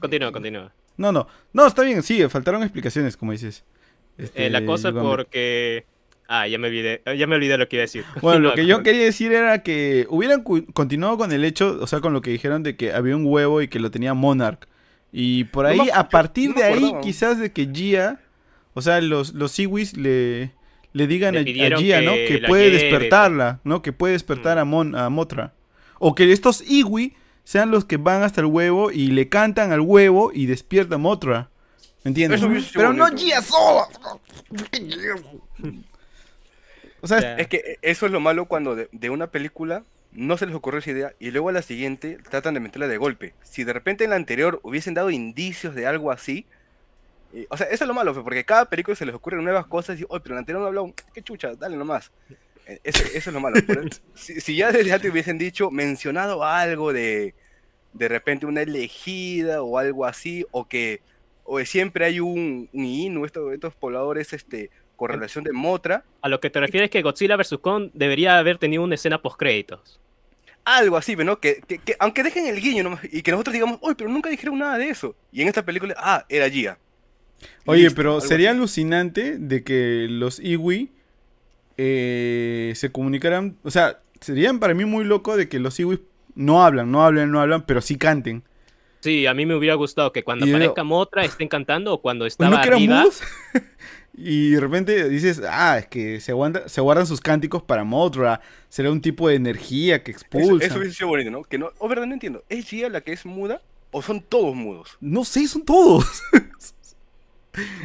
Continúa, continúa. No, no, no, está bien, sí, faltaron explicaciones, como dices. Este, eh, la cosa es porque... Ah, ya me olvidé, ya me olvidé lo que iba a decir. (laughs) Bueno, lo que yo quería decir era que hubieran continuado con el hecho, o sea, con lo que dijeron de que había un huevo y que lo tenía Monarch. Y por ahí, a partir de ahí, quizás de que Gia o sea, los, los le, le digan a, Gia, que ¿no? Que puede despertarla, ¿no? Que puede despertar mm. a, Mon, a Motra. O que estos Iwi sean los que van hasta el huevo y le cantan al huevo y despierta a Motra. ¿Entiendes? Pero no Gia sola. o sea, es que eso es lo malo cuando de, de una película no se les ocurre esa idea y luego a la siguiente tratan de meterla de golpe. Si de repente en la anterior hubiesen dado indicios de algo así, o sea, eso es lo malo, porque cada película se les ocurren nuevas cosas y, oye, pero en anterior no habló, qué chucha, dale nomás. E, eso, es lo malo. si, ya desde antes hubiesen dicho, mencionado algo de de repente una elegida o algo así, o que o siempre hay un, un Inu, estos, pobladores este, con relación de Motra. A lo que te refieres que Godzilla vs. Kong debería haber tenido una escena post-créditos. Algo así, ¿no? Que, aunque dejen el guiño y que nosotros digamos, uy, pero nunca dijeron nada de eso. Y en esta película, ah, era Gia. Oye, pero sería alucinante de que los Iwi eh, se comunicaran. O sea, serían para mí muy loco de que los Iwi no hablan, no hablan, no hablan, pero sí canten. Sí, a mí me hubiera gustado que cuando aparezca Motra estén cantando o cuando estaba ¿No mudos? (laughs) y de repente dices, ah, es que se, guardan sus cánticos para Motra, será un tipo de energía que expulsa. Eso, hubiese sido bonito, ¿no? Que no, oh, verdad, no entiendo, ¿es ella la que es muda o son todos mudos? No sé, son todos. (laughs)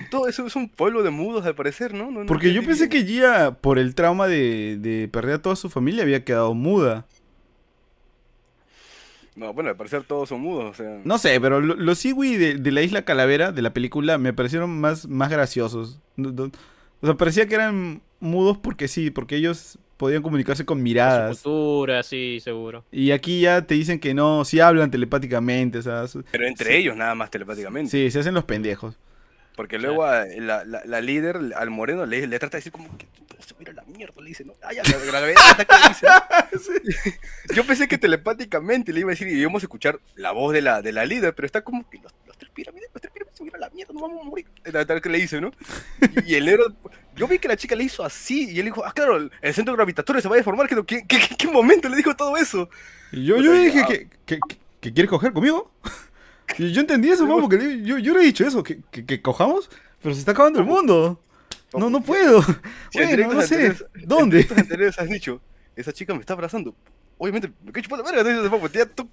Todo eso es un pueblo de mudos al parecer, ¿no? Porque yo pensé que Gia, por el trauma de, perder a toda su familia, había quedado muda. No, bueno, al parecer todos son mudos, No sé, pero los Iwi de, la isla Calavera, de la película, me parecieron más, más graciosos. O sea, parecía que eran mudos porque sí, porque ellos podían comunicarse con miradas. Su sí, seguro. Y aquí ya te dicen que no, sí hablan telepáticamente, o Pero entre ellos nada más telepáticamente. Sí, se hacen los pendejos. Porque luego eh, a, la, la, líder, al moreno, le, trata de decir como que todo se mira la mierda, le dice, no, ya, la gravedad dice. (laughs) (laughs) Yo pensé que telepáticamente le iba a decir y íbamos a escuchar la voz de la, de la líder, pero está como que los, los tres pirámides, los tres pirámides se mira la mierda, no vamos a morir. Tal que le dice, ¿no? Y, el negro, yo vi que la chica le hizo así y él dijo, ah, claro, el, centro gravitatorio se va a deformar, ¿qué, qué, qué, momento le dijo todo eso? Y yo, dije, ¿qué que, que quieres coger conmigo? Yo entendí eso, mamá, porque yo, yo le he dicho eso, que, cojamos, pero se está acabando el mundo. No, no puedo. (laughs) no sé. ¿Dónde? esa chica me está abrazando. Obviamente, me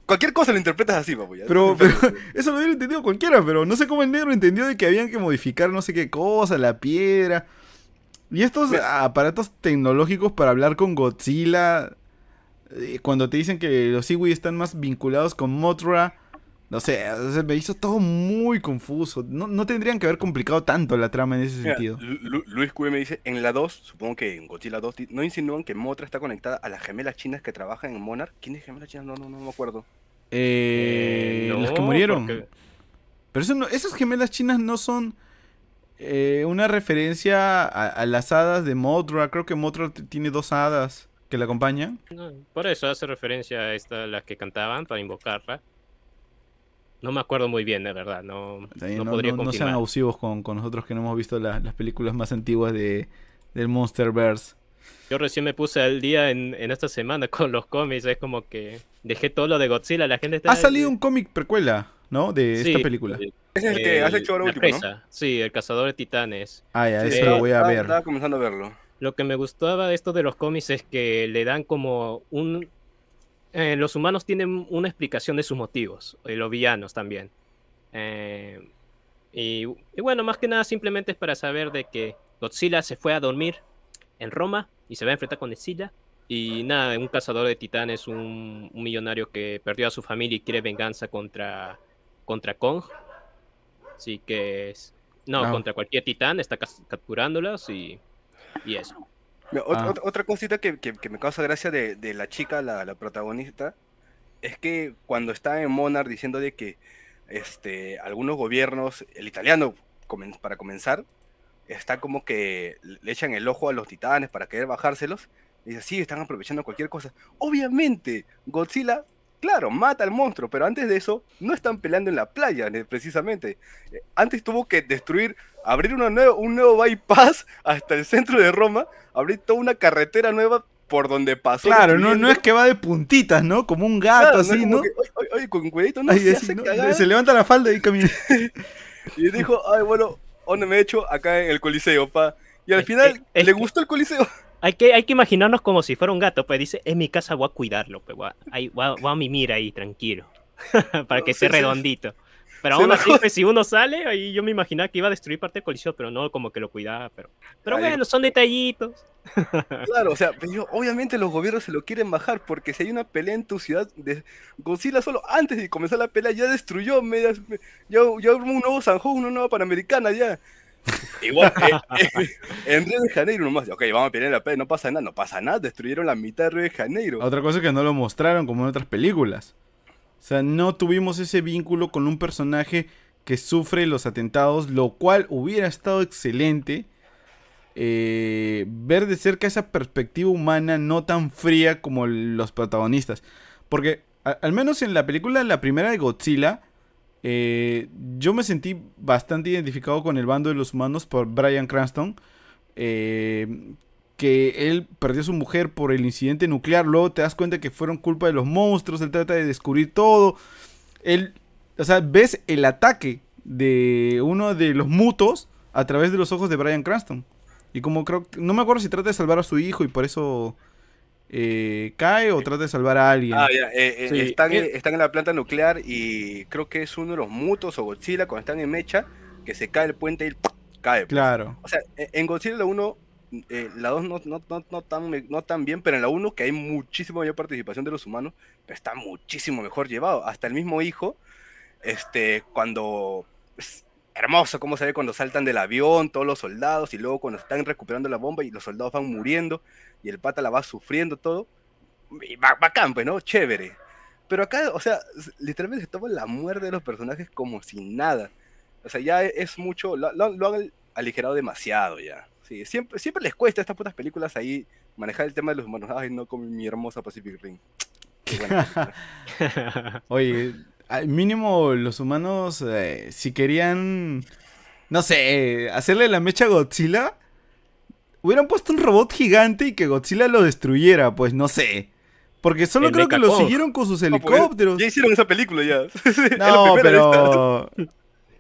cualquier cosa lo interpretas así, (laughs) Pero, eso lo hubiera entendido cualquiera, pero no sé cómo el negro entendió de que habían que modificar no sé qué cosa, la piedra. Y estos aparatos tecnológicos para hablar con Godzilla, eh, cuando te dicen que los Iwi están más vinculados con Mothra no sé, me hizo todo muy confuso. No, tendrían que haber complicado tanto la trama en ese sentido. Luis Cube me dice, en la 2, supongo que en Godzilla 2, ¿no insinúan que Motra está conectada a las gemelas chinas que trabajan en Monarch? ¿Quiénes gemelas chinas? No, no, no me acuerdo. Eh, eh las que murieron. Pero esas gemelas chinas no son... Eh, una referencia a, las hadas de Mothra. Creo que Mothra tiene dos hadas que la acompañan. Por eso hace referencia a estas, las que cantaban para invocarla. No me acuerdo muy bien, de verdad. No, podría sean abusivos con, nosotros que no hemos visto las películas más antiguas de, del Monsterverse. Yo recién me puse al día en, esta semana (laughs) con los cómics. Es como que dejé todo lo de Godzilla. La gente está Ha salido un cómic precuela, ¿no? De esta película. Es el que has hecho ahora último, Sí, El Cazador de Titanes. Ah, ya, eso lo voy a ver. Estaba comenzando a verlo. Lo que me gustaba de esto de los cómics es que le dan como un eh, los humanos tienen una explicación de sus motivos, y los villanos también. Eh, y, bueno, más que nada simplemente es para saber de que Godzilla se fue a dormir en Roma y se va a enfrentar con Godzilla. Y nada, un cazador de titanes, un, un millonario que perdió a su familia y quiere venganza contra, contra Kong. Así que es... No, contra cualquier titán, está capturándolos y, y eso. Ah. otra, cosita que, me causa gracia de, la chica, la, protagonista, es que cuando está en Monar diciendo de que este, algunos gobiernos, el italiano para comenzar, está como que le echan el ojo a los titanes para querer bajárselos. Y dice, sí, están aprovechando cualquier cosa. Obviamente, Godzilla Claro, mata al monstruo, pero antes de eso no están peleando en la playa, precisamente. Eh, antes tuvo que destruir, abrir una nueva, un nuevo bypass hasta el centro de Roma, abrir toda una carretera nueva por donde pasó. Claro, no, no es que va de puntitas, ¿no? Como un gato así, ¿no? con cuidadito, no, se, levanta la falda y camina. (laughs) y dijo, "Ay, bueno, ¿dónde me he hecho? Acá en el Coliseo, pa." Y al final, le gustó el Coliseo. Hay que, hay que imaginarnos como si fuera un gato, pues dice, en mi casa voy a cuidarlo, pues voy a, voy a, mimir ahí, tranquilo, (laughs) para que esté redondito. Pero aún así, pues, si uno sale, ahí yo me imaginaba que iba a destruir parte del coliseo, pero no, como que lo cuidaba, pero... Pero bueno, son detallitos. (laughs) Claro, o sea, obviamente los gobiernos se lo quieren bajar, porque si hay una pelea en tu ciudad, de... Godzilla solo antes de comenzar la pelea ya destruyó, ya, ya, un nuevo Juan, una nueva Panamericana, ya. Igual, que eh, (laughs) en Río de Janeiro vamos a la no pasa nada, no pasa nada, destruyeron la mitad de Río de Janeiro. Otra cosa es que no lo mostraron como en otras películas. O sea, no tuvimos ese vínculo con un personaje que sufre los atentados, lo cual hubiera estado excelente. Eh, ver de cerca esa perspectiva humana no tan fría como los protagonistas. Porque, al menos en la película, la primera de Godzilla, eh, yo me sentí bastante identificado con el bando de los humanos por Brian Cranston. Eh, que él perdió a su mujer por el incidente nuclear. Luego te das cuenta que fueron culpa de los monstruos. Él trata de descubrir todo. Él, o sea, ves el ataque de uno de los mutos a través de los ojos de Brian Cranston. Y como creo, no me acuerdo si trata de salvar a su hijo y por eso eh, cae o trata de salvar a alguien. Ah, eh, eh, están, en la planta nuclear y creo que es uno de los mutos o Godzilla cuando están en mecha que se cae el puente y cae. Pues. Claro. O sea, e, en Godzilla la 1, la 2 no, tan, no tan bien, pero en la 1 que hay muchísima mayor participación de los humanos, está muchísimo mejor llevado. Hasta el mismo hijo, este, cuando hermoso cómo se ve cuando saltan del avión todos los soldados y luego cuando están recuperando la bomba y los soldados van muriendo y el pata la va sufriendo todo. Y va pues, ¿no? Chévere. Pero acá, o sea, literalmente se toma la muerte de los personajes como si nada. O sea, ya e, es mucho, lo, han aligerado demasiado ya. Sí, siempre, siempre les cuesta a estas putas películas ahí manejar el tema de los humanos. Ay, no, con mi hermosa Pacific Ring. (laughs) Bueno. (laughs) Oye, al mínimo los humanos, eh, si querían, no sé, hacerle la mecha a Godzilla, hubieran puesto un robot gigante y que Godzilla lo destruyera, pues no sé. Porque solo creo que lo siguieron con sus pues, helicópteros. ya hicieron esa película ya. (laughs) no, pero...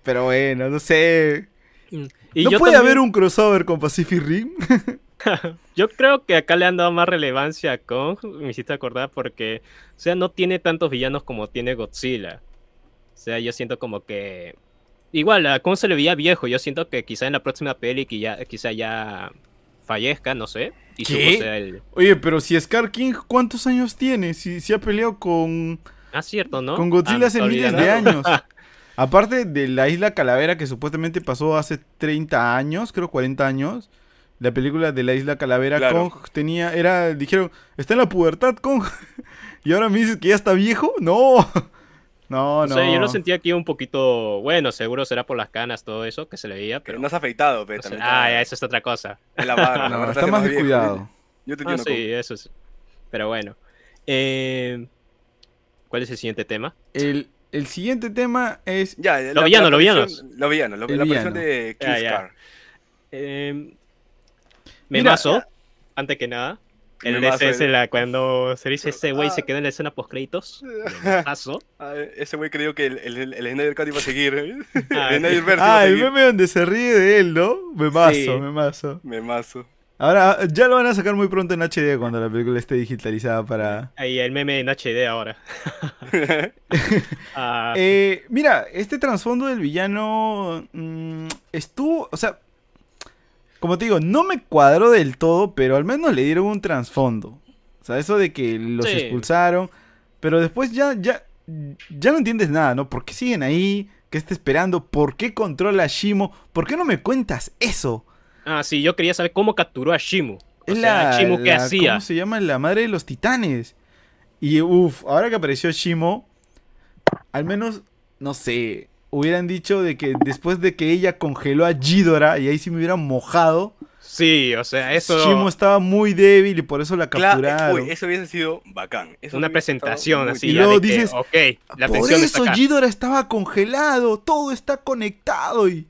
Pero bueno, no sé. ¿No puede haber un crossover con Pacific Rim? (laughs) (laughs) Yo creo que acá le han dado más relevancia a Kong, me hiciste acordar, porque, o sea, no tiene tantos villanos como tiene Godzilla. O sea, yo siento como que. Igual, a Kong se le veía viejo. Yo siento que quizá en la próxima peli quizá ya fallezca, no sé. Y Oye, pero si Scar King, ¿cuántos años tiene? Si, se ha peleado con. Ah, cierto, ¿no? Con Godzilla ah, hace miles de años. (laughs) Aparte de la isla Calavera que supuestamente pasó hace 30 años, creo 40 años la película de la isla Calavera, Kong tenía, era, dijeron, está en la pubertad Kong. (laughs) y ahora me dices que ya está viejo. No. (laughs) No, no. yo lo sentía aquí un poquito. Bueno, seguro será por las canas, todo eso que se le veía. Pero, no has afeitado, pero Ah, ya, eso es otra cosa. La está más descuidado. Yo te ah, entiendo. Ah, sí, eso es. Pero bueno. Eh... ¿Cuál es el siguiente tema? El, el siguiente tema es. Ya, lo, villano, lo villanos, lo villanos. la, presión de eh, me mazo, antes que nada. El cuando se dice ese güey se ah. quedó en la escena post créditos. (laughs) mazo. Ah, ese güey creyó que el, el, el Snyder Cut iba a seguir. ¿eh? (laughs) Ah, el ah, meme donde se ríe de él, ¿no? Me me sí. Me mazo. Ahora, ya lo van a sacar muy pronto en HD cuando la película esté digitalizada para... Ahí, el meme en HD ahora. (laughs) Eh, mira, este trasfondo del villano mm, estuvo, o sea, como te digo, no me cuadró del todo, pero al menos le dieron un trasfondo. O sea, eso de que los expulsaron, pero después ya, ya, ya no entiendes nada, ¿no? ¿Por qué siguen ahí? ¿Qué está esperando? ¿Por qué controla a Shimo? ¿Por qué no me cuentas eso? Ah, sí, yo quería saber cómo capturó a Shimo. O la, Shimo que hacía. ¿Cómo se llama? La madre de los titanes. Y uff, ahora que apareció Shimo, al menos, no sé, hubieran dicho de que después de que ella congeló a Gidora y ahí sí me hubieran mojado. Sí, o sea, eso. Shimo estaba muy débil y por eso la capturaron. Claro, eso hubiese sido bacán. Eso Una presentación así. Y luego dices, ok, la por eso Gidora estaba congelado, todo está conectado y,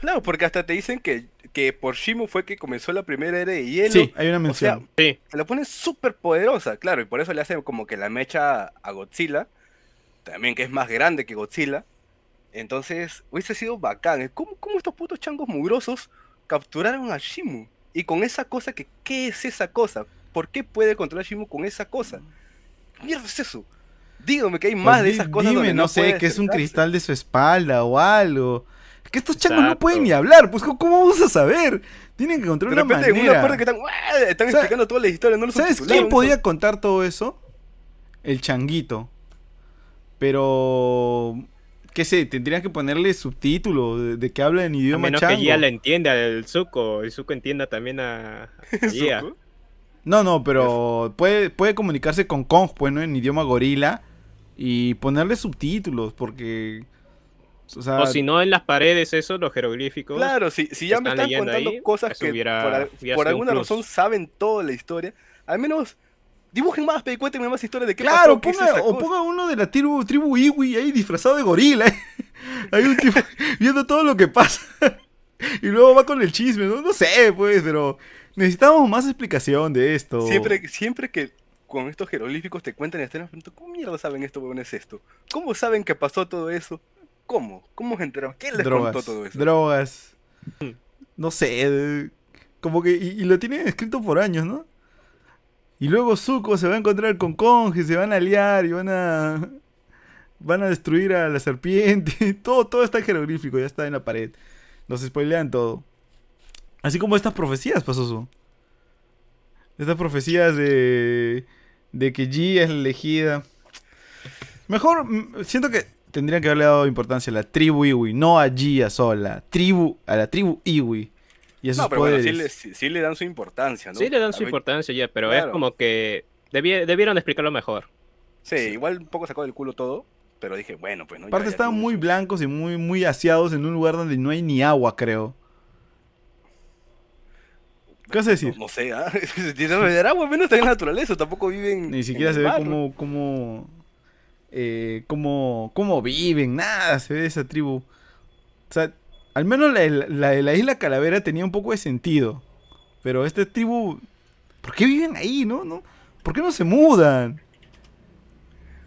Claro, porque hasta te dicen que, que por Shimo fue que comenzó la primera era de hielo. Sí, hay una mención. sí. la pone súper poderosa, claro, y por eso le hace como que la mecha a Godzilla, también que es más grande que Godzilla. Entonces, hubiese sido bacán. ¿Cómo, ¿Cómo, estos putos changos mugrosos capturaron a Shimu? Y con esa cosa que, ¿qué es esa cosa? ¿Por qué puede controlar a Shimu con esa cosa? ¿Qué mm. mierda es eso? Dígame que hay pues más de esas cosas. no, sé, que es un cristal de su espalda o algo. Es que estos changos no pueden ni hablar, pues ¿cómo vamos a saber? Tienen que encontrar una manera. De repente que están, están explicando todas las historias. no ¿Sabes quién podía pues. contar todo eso? El changuito. Pero qué sé, tendrían que ponerle subtítulos de, que habla en idioma a menos que Gia la entienda, el Zuko, el Zuko entienda también a, (laughs) Gia. No, no, pero puede, puede comunicarse con Kong, pues, En idioma gorila y ponerle subtítulos, porque... O, si no, en las paredes, eso, los jeroglíficos. Claro, si, si ya me están contando cosas que por, por alguna razón saben toda la historia, al menos Dibujen más, cuéntenme más historias de qué claro, o ponga uno de la tribu, tribu Iwi ahí disfrazado de gorila. ¿eh? (laughs) un tipo (laughs) viendo todo lo que pasa. (laughs) y luego va con el chisme, ¿no? No sé, pues, pero necesitamos más explicación de esto. Siempre, siempre que con estos jeroglíficos te cuentan y están pregunto, ¿cómo mierda saben esto, weón, es esto? ¿Cómo saben que pasó todo eso? ¿Cómo? ¿Cómo se enteraron? ¿Quién les drogas, contó todo eso? Drogas. Mm. No sé. Como que. y lo tienen escrito por años, ¿no? Y luego Zuko se va a encontrar con Kong y se van a aliar y van a. Van a destruir a la serpiente. (laughs) Todo, todo está jeroglífico, ya está en la pared. Nos spoilean todo. Así como estas profecías, Pasoso. Pues, estas profecías de. de que G es la elegida. Mejor. Siento que tendrían que haberle dado importancia a la tribu Iwi, no a Gia sola. Tribu, a la tribu Iwi. Y no, pero bueno, sí le, dan su importancia, ¿no? Sí le dan su importancia ya, pero es como que debieron explicarlo mejor. Sí, igual un poco sacó del culo todo, pero dije, bueno, pues no. Aparte estaban muy blancos y muy, muy aseados en un lugar donde no hay ni agua, creo. ¿Qué vas a decir? No, sé, ¿ah? ver (laughs) agua, menos en la naturaleza, tampoco viven. Ni siquiera se ve cómo, cómo, eh, cómo, cómo viven, nada, se ve esa tribu. O sea, al menos la, isla Calavera tenía un poco de sentido. Pero este tribu. ¿Por qué viven ahí, no? ¿No? ¿Por qué no se mudan?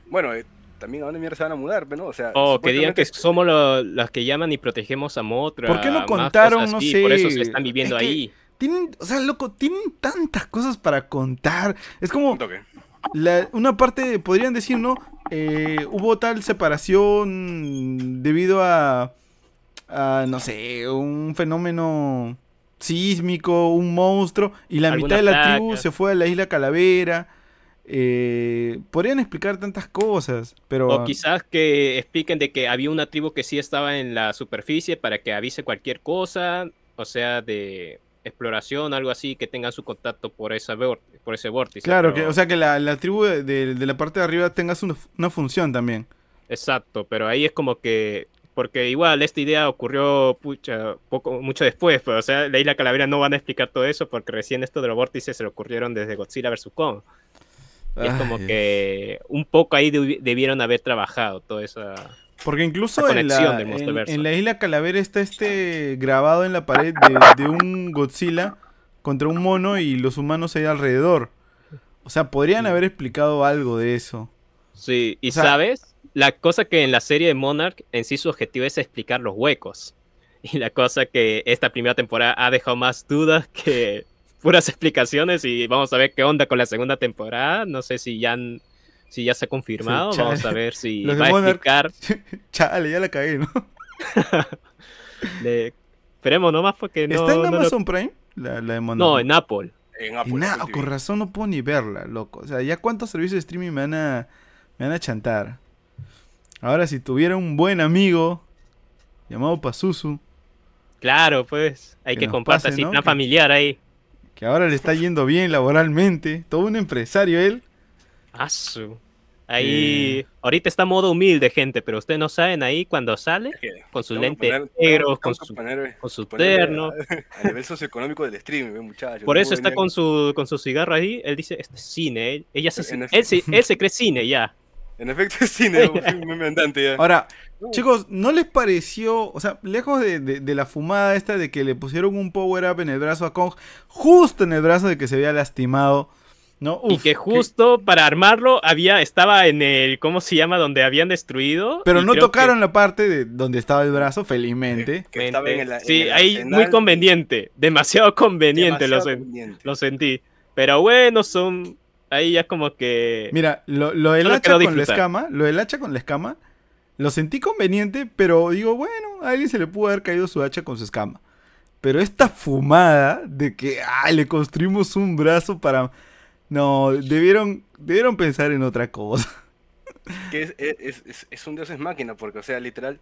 Bueno, eh, también a dónde mierda se van a mudar, ¿no? O sea, que digan que somos las que llaman y protegemos a Motra. ¿Por qué no contaron? no sé. Por eso se están viviendo ahí. Tienen, o sea, loco, tienen tantas cosas para contar. Es como. una parte, podrían decir, ¿no? Eh, hubo tal separación debido a Ah, no sé, un fenómeno sísmico, un monstruo, y la mitad de la tribu se fue a la isla Calavera. Eh, podrían explicar tantas cosas, pero... O quizás que expliquen de que había una tribu que sí estaba en la superficie para que avise cualquier cosa, o sea, de exploración, algo así, que tengan su contacto por, esa ese vórtice. Claro, que, o sea, que la, tribu de, la parte de arriba tenga una función también. Exacto, pero ahí es como que porque igual esta idea ocurrió poco, mucho después, pero pues, o sea, la Isla Calavera no van a explicar todo eso porque recién esto de los vórtices se le ocurrieron desde Godzilla vs. Kong. es como que un poco ahí debieron haber trabajado toda esa... Porque incluso en la, en, la, Isla Calavera está este grabado en la pared de, un Godzilla contra un mono y los humanos ahí alrededor. O sea, podrían haber explicado algo de eso. Sí, y ¿sabes? la cosa que en la serie de Monarch en sí su objetivo es explicar los huecos. (laughs) Y la cosa que esta primera temporada ha dejado más dudas que puras explicaciones y vamos a ver qué onda con la segunda temporada. No sé si ya, si ya se ha confirmado, vamos a ver si (laughs) va a explicar. (laughs) Chale, ya la caí, ¿no? Esperemos nomás porque no... ¿Está en Amazon Prime? La, de Monarch. No, en Apple. En Apple. con razón no puedo ni verla, loco. O sea, ¿ya cuántos servicios de streaming me van me van a chantar? Ahora, si tuviera un buen amigo llamado Pazuzu. Claro, pues. Hay que, compartir así, familiar ahí. Que ahora le está yendo bien laboralmente. Todo un empresario él. su, Ahí. Eh. Ahorita está modo humilde, gente, pero ustedes no saben ahí cuando sale. Con su lente negro con su, con su terno. Eh, a, nivel socioeconómico del stream, muchachos. Por eso está con su, con su cigarro ahí. Él dice: Este cine. ella se, (laughs) él se cree cine ya. En efecto, (laughs) es cine, me Ahora, chicos, ¿no les pareció, o sea, lejos de, la fumada esta de que le pusieron un power up en el brazo a Kong, justo en el brazo de que se había lastimado? No, y que justo para armarlo había estaba en el cómo se llama donde habían destruido. Pero no tocaron la parte donde estaba el brazo, felizmente. Que, sí, ahí muy conveniente, demasiado conveniente, lo, conveniente. lo sentí. Pero bueno, son ahí ya como que. Mira, lo, del hacha con la escama, lo del hacha con la escama, lo sentí conveniente, pero digo, bueno, a alguien se le pudo haber caído su hacha con su escama. Pero esta fumada de que ay, ah, le construimos un brazo para. No, debieron, debieron pensar en otra cosa. Que es, un dios es máquina, porque, o sea, literal.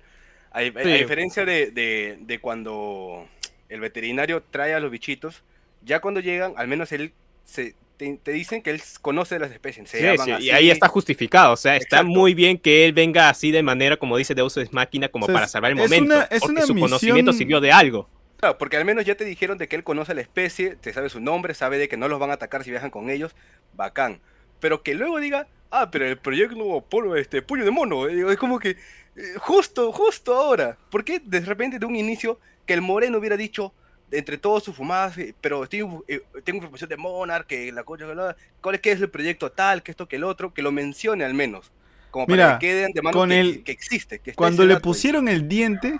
A, diferencia de cuando el veterinario trae a los bichitos, ya cuando llegan, al menos él se, te, dicen que él conoce las especies. Y ahí está justificado. O sea, está muy bien que él venga así de manera, como dice de uso de máquina, como para salvar el momento. Una, porque su conocimiento sirvió de algo. Claro, porque al menos ya te dijeron de que él conoce la especie, te sabe su nombre, sabe de que no los van a atacar si viajan con ellos. Bacán. Pero que luego diga, ah, pero el proyecto Polo, este, Puño de Mono. Eh, es como que, eh, justo, justo ahora. ¿Por qué de repente de un inicio que el moreno hubiera dicho, entre todos sus fumadas, eh, pero eh, tengo información de Monarch, que la cuál es que es el proyecto tal, que esto, que el otro, que lo mencione al menos. Como Mira, para que queden de mano que, existe. cuando le pusieron el diente,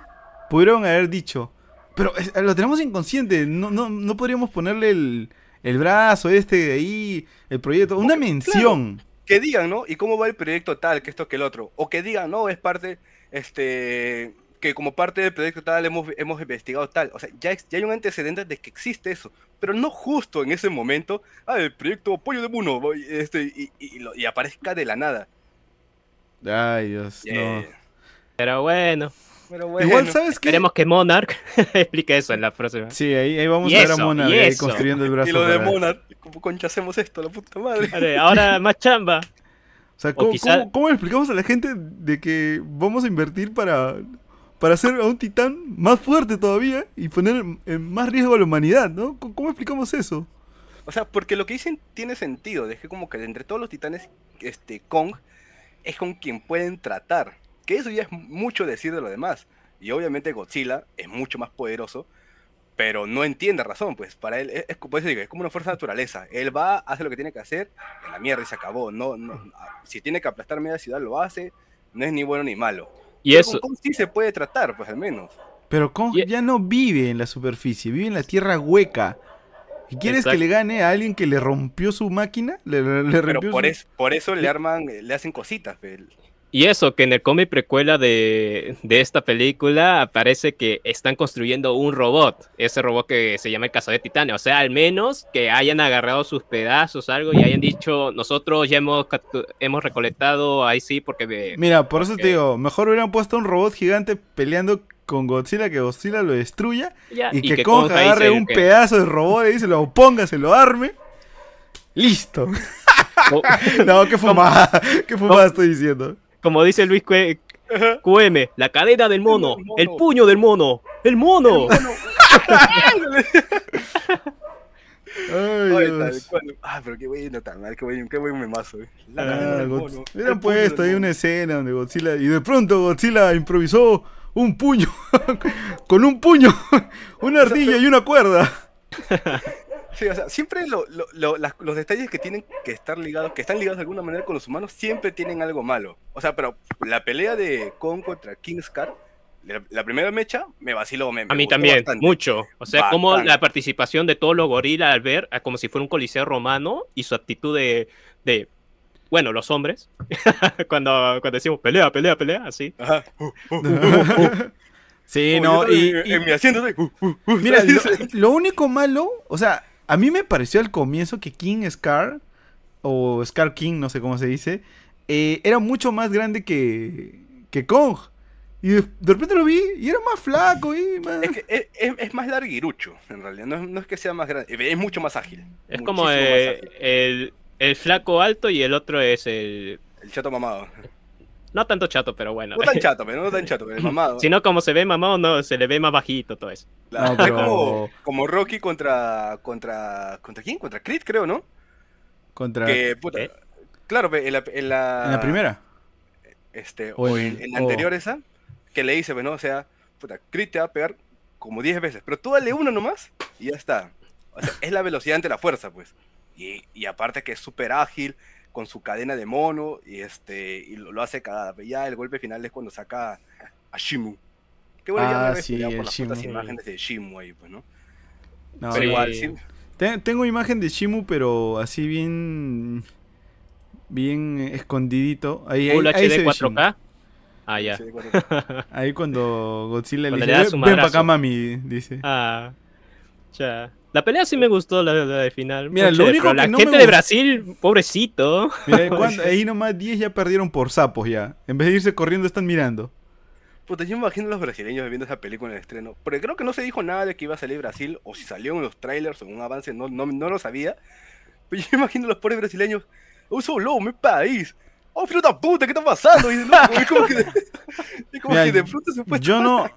pudieron haber dicho, pero eh, lo tenemos inconsciente, no, no, podríamos ponerle el, brazo este de ahí, el proyecto, una mención. que digan, ¿no? ¿Y cómo va el proyecto tal, que esto, que el otro? O que digan, no, es parte, este que como parte del proyecto tal hemos, hemos investigado tal. O sea, ya, ya hay un antecedente de que existe eso, pero no justo en ese momento, ah, el proyecto Pollo de Muno, este, y, aparezca de la nada. Ay, Dios, no. Pero bueno. Pero bueno, Igual, ¿sabes que Esperemos que Monarch (laughs) explique eso en la próxima. Sí, ahí, vamos a ver a Monarch construyendo el brazo. Y lo de Monarch, ¿cómo concha hacemos esto, la puta madre? (laughs) ahora más chamba. O sea, ¿cómo, ¿cómo, explicamos a la gente de que vamos a invertir para para hacer a un titán más fuerte todavía y poner en más riesgo a la humanidad, ¿no? ¿Cómo explicamos eso? O sea, porque lo que dicen tiene sentido, de que como que entre todos los titanes, este, Kong es con quien pueden tratar, que eso ya es mucho decir de lo demás. Y obviamente Godzilla es mucho más poderoso, pero no entiende razón, pues para él es, es como una fuerza de naturaleza. Él va, hace lo que tiene que hacer, en la mierda y se acabó. No, no, si tiene que aplastar media ciudad, lo hace, no es ni bueno ni malo. Y eso... con Kong sí se puede tratar, pues al menos. Pero Kong e ya no vive en la superficie, vive en la tierra hueca. ¿Y quieres que le gane a alguien que le rompió su máquina? pero por, por eso le arman, le hacen cositas. Pero... Y eso, que en el cómic precuela de, esta película aparece que están construyendo un robot, ese robot que se llama el cazador de titanes, O sea, al menos que hayan agarrado sus pedazos, algo, y hayan dicho, nosotros ya hemos, hemos recolectado ahí sí, porque... Mira, por eso te digo, mejor hubieran puesto un robot gigante peleando con Godzilla, que Godzilla lo destruya, y, que, agarre un pedazo de robot y se lo oponga, se lo arme. Listo. Oh. (laughs) no, qué (laughs) fumada, qué fumada estoy diciendo. Como dice Luis QM, la cadena del mono, el puño del mono, el mono. (laughs) Ay, Ah, pero qué bueno, tan mal, qué voy qué me memazo, eh. Ah, Era puesto ahí una escena donde Godzilla. Y de pronto Godzilla improvisó un puño. (laughs) con un puño, (laughs) una ardilla y una cuerda siempre los detalles que tienen que estar ligados, que están ligados de alguna manera con los humanos, siempre tienen algo malo. O sea, pero la pelea de Kong contra Kingscar, la, la primera mecha, me vaciló. a mí también, mucho. O sea, como la participación de todos los gorilas al ver como si fuera un coliseo romano y su actitud de, bueno, los hombres, (laughs) cuando, decimos pelea, pelea, pelea, así. Uh, uh, (laughs) uh, sí, no, y, en, mi asiento, mira, (laughs) lo, único malo, o sea, a mí me pareció al comienzo que King Scar, o Scar King, no sé cómo se dice, eh, era mucho más grande que, que Kong. Y de, repente lo vi y era más flaco. Y Es, más larguirucho, en realidad. No, es que sea más grande, es mucho más ágil. Es como eh, El, el, flaco alto y el otro es el. El chato mamado. No tanto chato, pero bueno. No tan (laughs) chato, pero no tan chato, pero mamado. Si no, como se ve mamado, no, se le ve más bajito todo eso. Claro, como, Rocky contra, contra. ¿Contra quién? Contra Crit, creo, ¿no? Contra. Que, ¿Eh? Claro, en la, en la, primera. Este, o, en, la anterior esa, que le hice, bueno, o sea, puta, te va a pegar como 10 veces, pero tú dale uno nomás y ya está. O sea, es la velocidad ante la fuerza, pues. Y, y aparte que es súper ágil, con su cadena de mono y, este, y lo, lo hace cadáver. Ya el golpe final es cuando saca a Shimu. Qué bueno, ah, ya me sí, Shimu. putas imágenes de Shimu ahí, pues, ¿no? no pero igual, sí. tengo imagen de Shimu, pero así bien. Bien escondidito. Ahí, ahí, ahí HD 4K. Ah, ya. Ahí cuando Godzilla le dice, ven para acá, mami, dice. Ah, ya. La pelea sí me gustó, la, de final. Mira, lo único la gente de Brasil, pobrecito. Mira, (laughs) ahí nomás 10 ya perdieron por sapos ya. En vez de irse corriendo, están mirando. Puta, yo me imagino a los brasileños viendo esa película en el estreno. Porque creo que no se dijo nada de que iba a salir Brasil, o si salió en los trailers o en un avance, no, no, lo sabía. Pero yo imagino a los pobres brasileños. ¡Oh, solo, oh, mi país! ¡Oh, fruta puta, qué está pasando! Y, como que de, (laughs) como que de fruta se puede Yo no.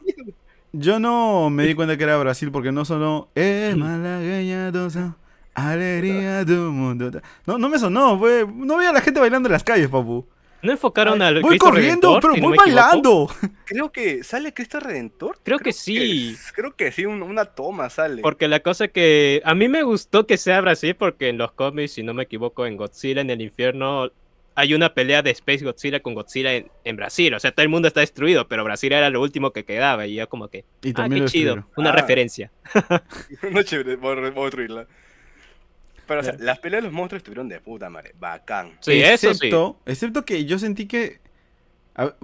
Yo no me di cuenta que era Brasil porque no sonó. Eh, mm. dosa, alegría mundo. No, no me sonó, No veía a la gente bailando en las calles, papu. No enfocaron al. Voy corriendo, pero voy bailando. Creo que sale Cristo Redentor. Creo, que sí. creo que sí, una toma sale. Porque la cosa que. A mí me gustó que sea Brasil, porque en los cómics, si no me equivoco, en Godzilla, en el infierno, hay una pelea de Space Godzilla con Godzilla en, Brasil. O sea, todo el mundo está destruido, pero Brasil era lo último que quedaba. Y yo como que, ah, qué chido, una ah. referencia. (laughs) no chévere, voy a, destruirla. Pero o sea, las peleas de los monstruos estuvieron de puta madre, bacán. Sí, excepto, eso Excepto que yo sentí que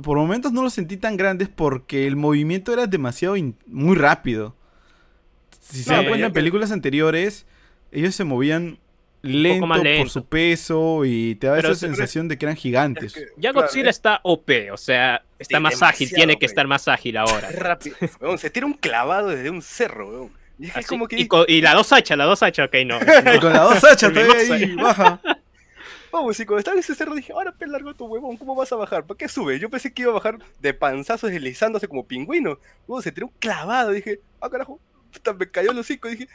por momentos no los sentí tan grandes porque el movimiento era demasiado muy rápido. Si se dan cuenta en películas anteriores, ellos se movían lento, por su peso y te da esa sensación de que eran gigantes. ya Godzilla está OP, o sea, está más ágil, tiene que estar más ágil ahora. (laughs) Rápido. se tira un clavado desde un cerro, weón. Y, como que... y, la dos hacha, la dos hacha ok, no. (laughs) con la dos te todavía ahí, baja. (laughs) Vamos, y cuando estaba en ese cerro dije, ahora pelargo largo tu huevón, ¿cómo vas a bajar? ¿Para qué sube? Yo pensé que iba a bajar de panzazos deslizándose como pingüino. se tiró un clavado, dije, ah, carajo, me cayó el hocico, dije,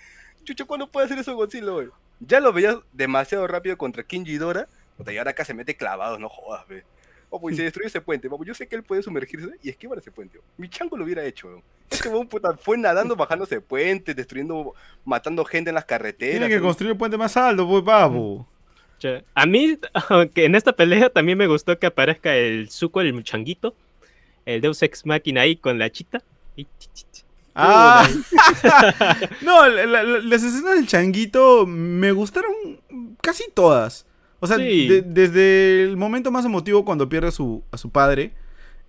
chucho, ¿cuándo puede hacer eso Godzilla, weón? Ya lo veías demasiado rápido contra King Dora. y ahora acá se mete clavado, no jodas, ve. O oh, pues, se (laughs) destruye ese puente. yo sé que él puede sumergirse y esquivar ese puente. Oh. Mi chango lo hubiera hecho. es este que fue nadando, bajándose puentes, destruyendo, matando gente en las carreteras. Tiene que construir un puente más alto, pues, mm. A mí, (laughs) aunque en esta pelea también me gustó que aparezca el suco, el changuito, el Deus Ex Machina ahí con la chita. Y, Ah, (laughs) no, las escenas del changuito me gustaron casi todas. O sea, desde el momento más emotivo cuando pierde a su, a su padre,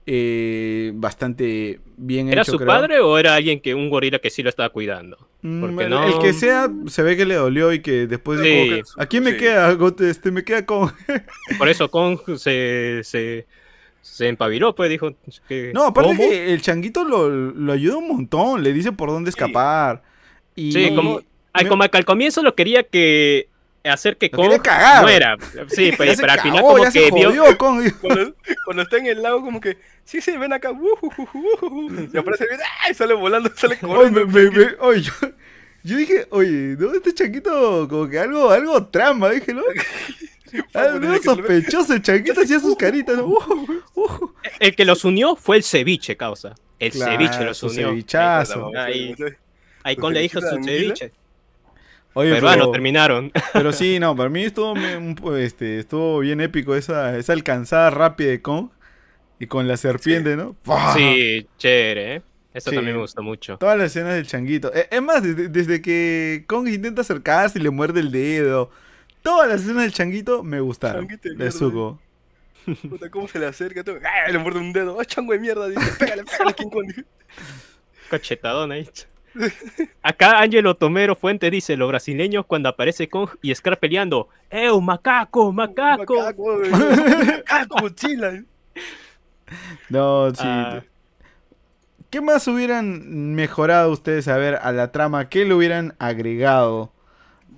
eh, bastante bien ¿Era su padre o era alguien que un gorila que sí lo estaba cuidando? Mm, el que sea, se ve que le dolió y que después dijo, ¿a quién me queda queda? Este, me queda con... Por eso Kong se, se se empaviró, pues dijo. Que, no, aparte que el changuito lo, lo, ayuda un montón, le dice por dónde escapar. Sí, y... sí como, que al comienzo lo quería que hacer que Kong cagar. muera. Sí, pues, (laughs) pero al final como que vio... (laughs) Cuando, está en el lago como que, sí, sí, ven acá, y aparece bien, ¡ay! sale volando, sale (laughs) corriendo. yo, dije, oye, ¿no? Este changuito como que algo, algo trama, dije, ¿no? sospechoso, el changuito hacía sus caritas. Uh, uh. El que los unió fue el ceviche, causa. El ceviche los unió. Cevichazo. Ahí, con le dijo su ceviche. ¿eh? pero, bueno, ah, terminaron. (laughs) Pero sí, no, para mí estuvo, este, estuvo bien épico esa, esa alcanzada rápida de Kong. Y con la serpiente, ¿no? Sí, chévere, ¿eh? Eso también me gustó mucho. Todas las escenas del changuito. E, es más, desde, que Kong intenta acercarse y le muerde el dedo, Todas las escenas del changuito me gustaron. le de, ¿cómo se le acerca? ¡Ah! Le muerde un dedo. ¡Ah, chango de mierda! Dice, pégale, pégale, King Kong. ahí. (laughs) Eh. Acá Ángelo Tomero Fuente dice, los brasileños cuando aparece Kong y Scar peleando, ¡Ew, uh, macaco, macaco! (laughs) ¡Macaco, macaco No, sí. Ah. ¿Qué más hubieran mejorado ustedes a ver a la trama? ¿Qué le hubieran agregado?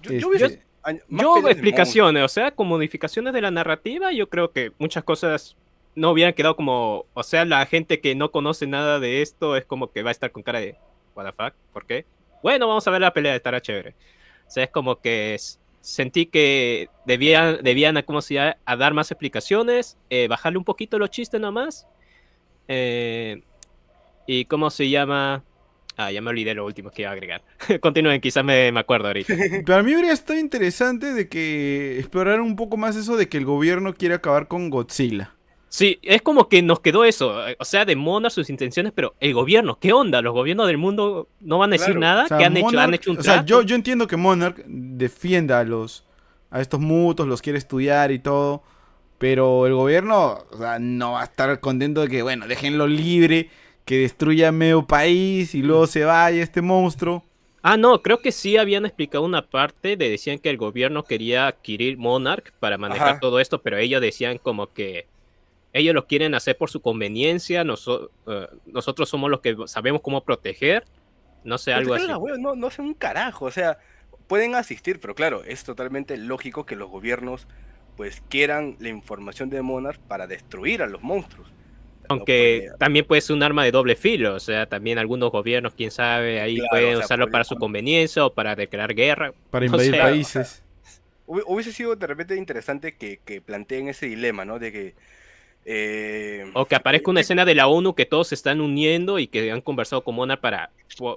Yo, yo, hubiese, este, yo explicaciones, o sea, con modificaciones de la narrativa, yo creo que muchas cosas no hubieran quedado como, o sea, la gente que no conoce nada de esto es como que va a estar con cara de, what the fuck, ¿por qué? Bueno, vamos a ver la pelea, estará chévere. O sea, es como que sentí que debían, debían como si a, dar más explicaciones, eh, bajarle un poquito los chistes nomás. Eh, y cómo se llama Ah, ya me olvidé lo último que iba a agregar. (laughs) Continúen, quizás me, acuerdo ahorita. (laughs) Para mí habría estado interesante de que explorar un poco más eso de que el gobierno quiere acabar con Godzilla. Sí, es como que nos quedó eso. O sea, de Monarch sus intenciones, pero el gobierno, ¿qué onda? ¿Los gobiernos del mundo no van a decir nada? ¿Qué han hecho? ¿Han hecho un trato? O sea, yo, yo entiendo que Monarch defienda a los a estos mutos, los quiere estudiar y todo. Pero el gobierno no va a estar contento de que, bueno, déjenlo libre que destruya medio país y luego se vaya este monstruo. Ah, no, creo que sí habían explicado una parte de decían que el gobierno quería adquirir Monarch para manejar todo esto, pero ellos decían como que ellos lo quieren hacer por su conveniencia, eh, nosotros somos los que sabemos cómo proteger, no sé, algo así. no, no un carajo, o sea, pueden asistir, pero claro, es totalmente lógico que los gobiernos pues quieran la información de Monarch para destruir a los monstruos. Aunque también puede ser un arma de doble filo, o sea, también algunos gobiernos, quién sabe, ahí pueden usarlo para su conveniencia o para declarar guerra. Para invadir países. (laughs) hubiese sido de repente interesante que, planteen ese dilema, ¿no? De que... Eh, o que aparezca una eh, escena de la ONU que todos se están uniendo y que han conversado con Mona para,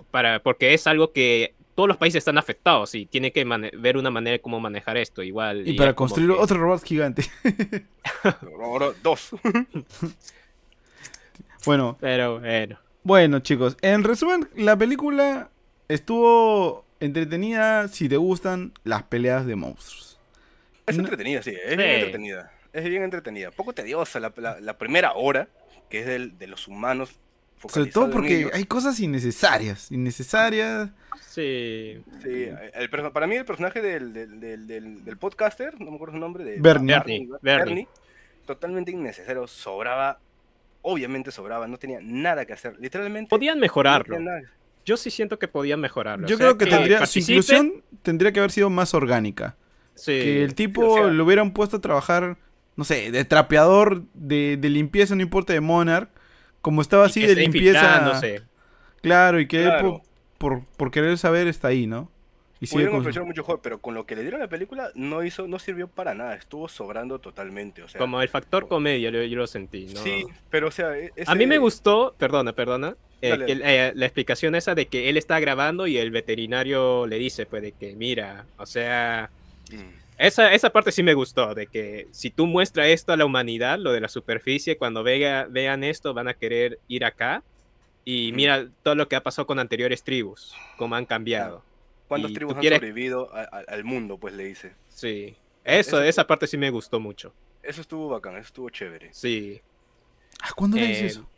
para... Porque es algo que todos los países están afectados y tiene que ver una manera de cómo manejar esto igual. Y, para construir otro robot gigante. (laughs) Dos. (laughs) Bueno. Pero bueno. chicos, en resumen, la película estuvo entretenida si te gustan las peleas de monstruos. Es entretenida, sí, es bien entretenida. Es bien entretenida. Poco tediosa la, primera hora, que es del, de los humanos. Sobre todo porque hay cosas innecesarias. Innecesarias. Sí. el, para mí, el personaje del, podcaster, no me acuerdo su nombre, de Bernie totalmente innecesario. Sobraba obviamente sobraba, no tenía nada que hacer. Literalmente. Podían mejorarlo. Yo sí siento que podían mejorarlo. Yo creo que, tendría, su inclusión tendría que haber sido más orgánica. Sí, que el tipo lo hubieran puesto a trabajar, no sé, de trapeador, de, limpieza, no importa, de Monarch. Como estaba así de limpieza. Claro, y que por, por querer saber está ahí, ¿no? Y Pudieron mucho juego, pero con lo que le dieron a la película no hizo, no sirvió para nada, estuvo sobrando totalmente. O sea, Como el factor comedia, yo, lo sentí, ¿no? Sí, pero o sea. E-, a mí me gustó, perdona, perdona. Eh, eh, la explicación esa de que él está grabando y el veterinario le dice, pues, de que mira, o sea. Mm. Esa, esa parte sí me gustó, de que si tú muestras esto a la humanidad, lo de la superficie, cuando vean esto van a querer ir acá. Y mira todo lo que ha pasado con anteriores tribus, cómo han cambiado. ¿Cuántas tribus han sobrevivido al mundo? Pues le dice. Sí. Eh, eso, esa parte sí me gustó mucho. Eso estuvo bacán, eso estuvo chévere. Sí. ¿Ah, ¿Cuándo le dice eh, eso?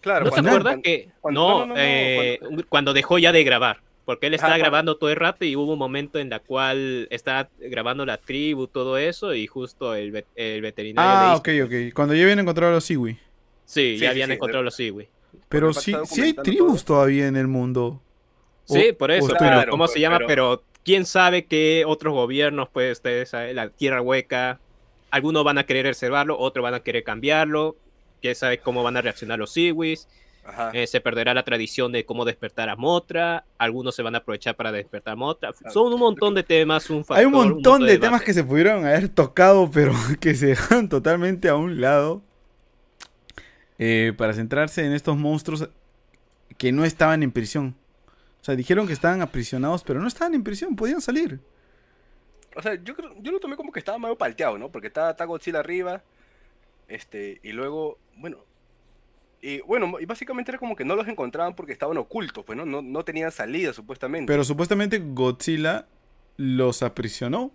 Claro, ¿No te que no, cuando... dejó ya de grabar? Porque él ah, estaba grabando todo el rato y hubo un momento en la cual estaba grabando la tribu, todo eso, y justo el, el veterinario. Ah, ok, ok. Cuando ya habían encontrado a los siwi. Sí, ya habían encontrado a los siwi. Pero sí, sí hay tribus todavía en el mundo. Sí, por eso, ¿cómo pues, se llama? Pero, quién sabe qué otros gobiernos, pues, eh, la tierra hueca, algunos van a querer reservarlo, otros van a querer cambiarlo, quién sabe cómo van a reaccionar los Siwis? Eh, se perderá la tradición de cómo despertar a Motra, algunos se van a aprovechar para despertar a Motra. Ah, Son un montón de temas, un factor, Hay un montón, de, temas que se pudieron haber tocado, pero (laughs) que se dejan totalmente a un lado eh, para centrarse en estos monstruos que no estaban en prisión. O sea, dijeron que estaban aprisionados, pero no estaban en prisión, podían salir. O sea, yo, yo lo tomé como que estaba medio palteado, ¿no? Porque estaba, Godzilla arriba, este, y luego, bueno, y bueno, y básicamente era como que no los encontraban porque estaban ocultos, pues no, no, tenían salida supuestamente. Pero supuestamente Godzilla los aprisionó.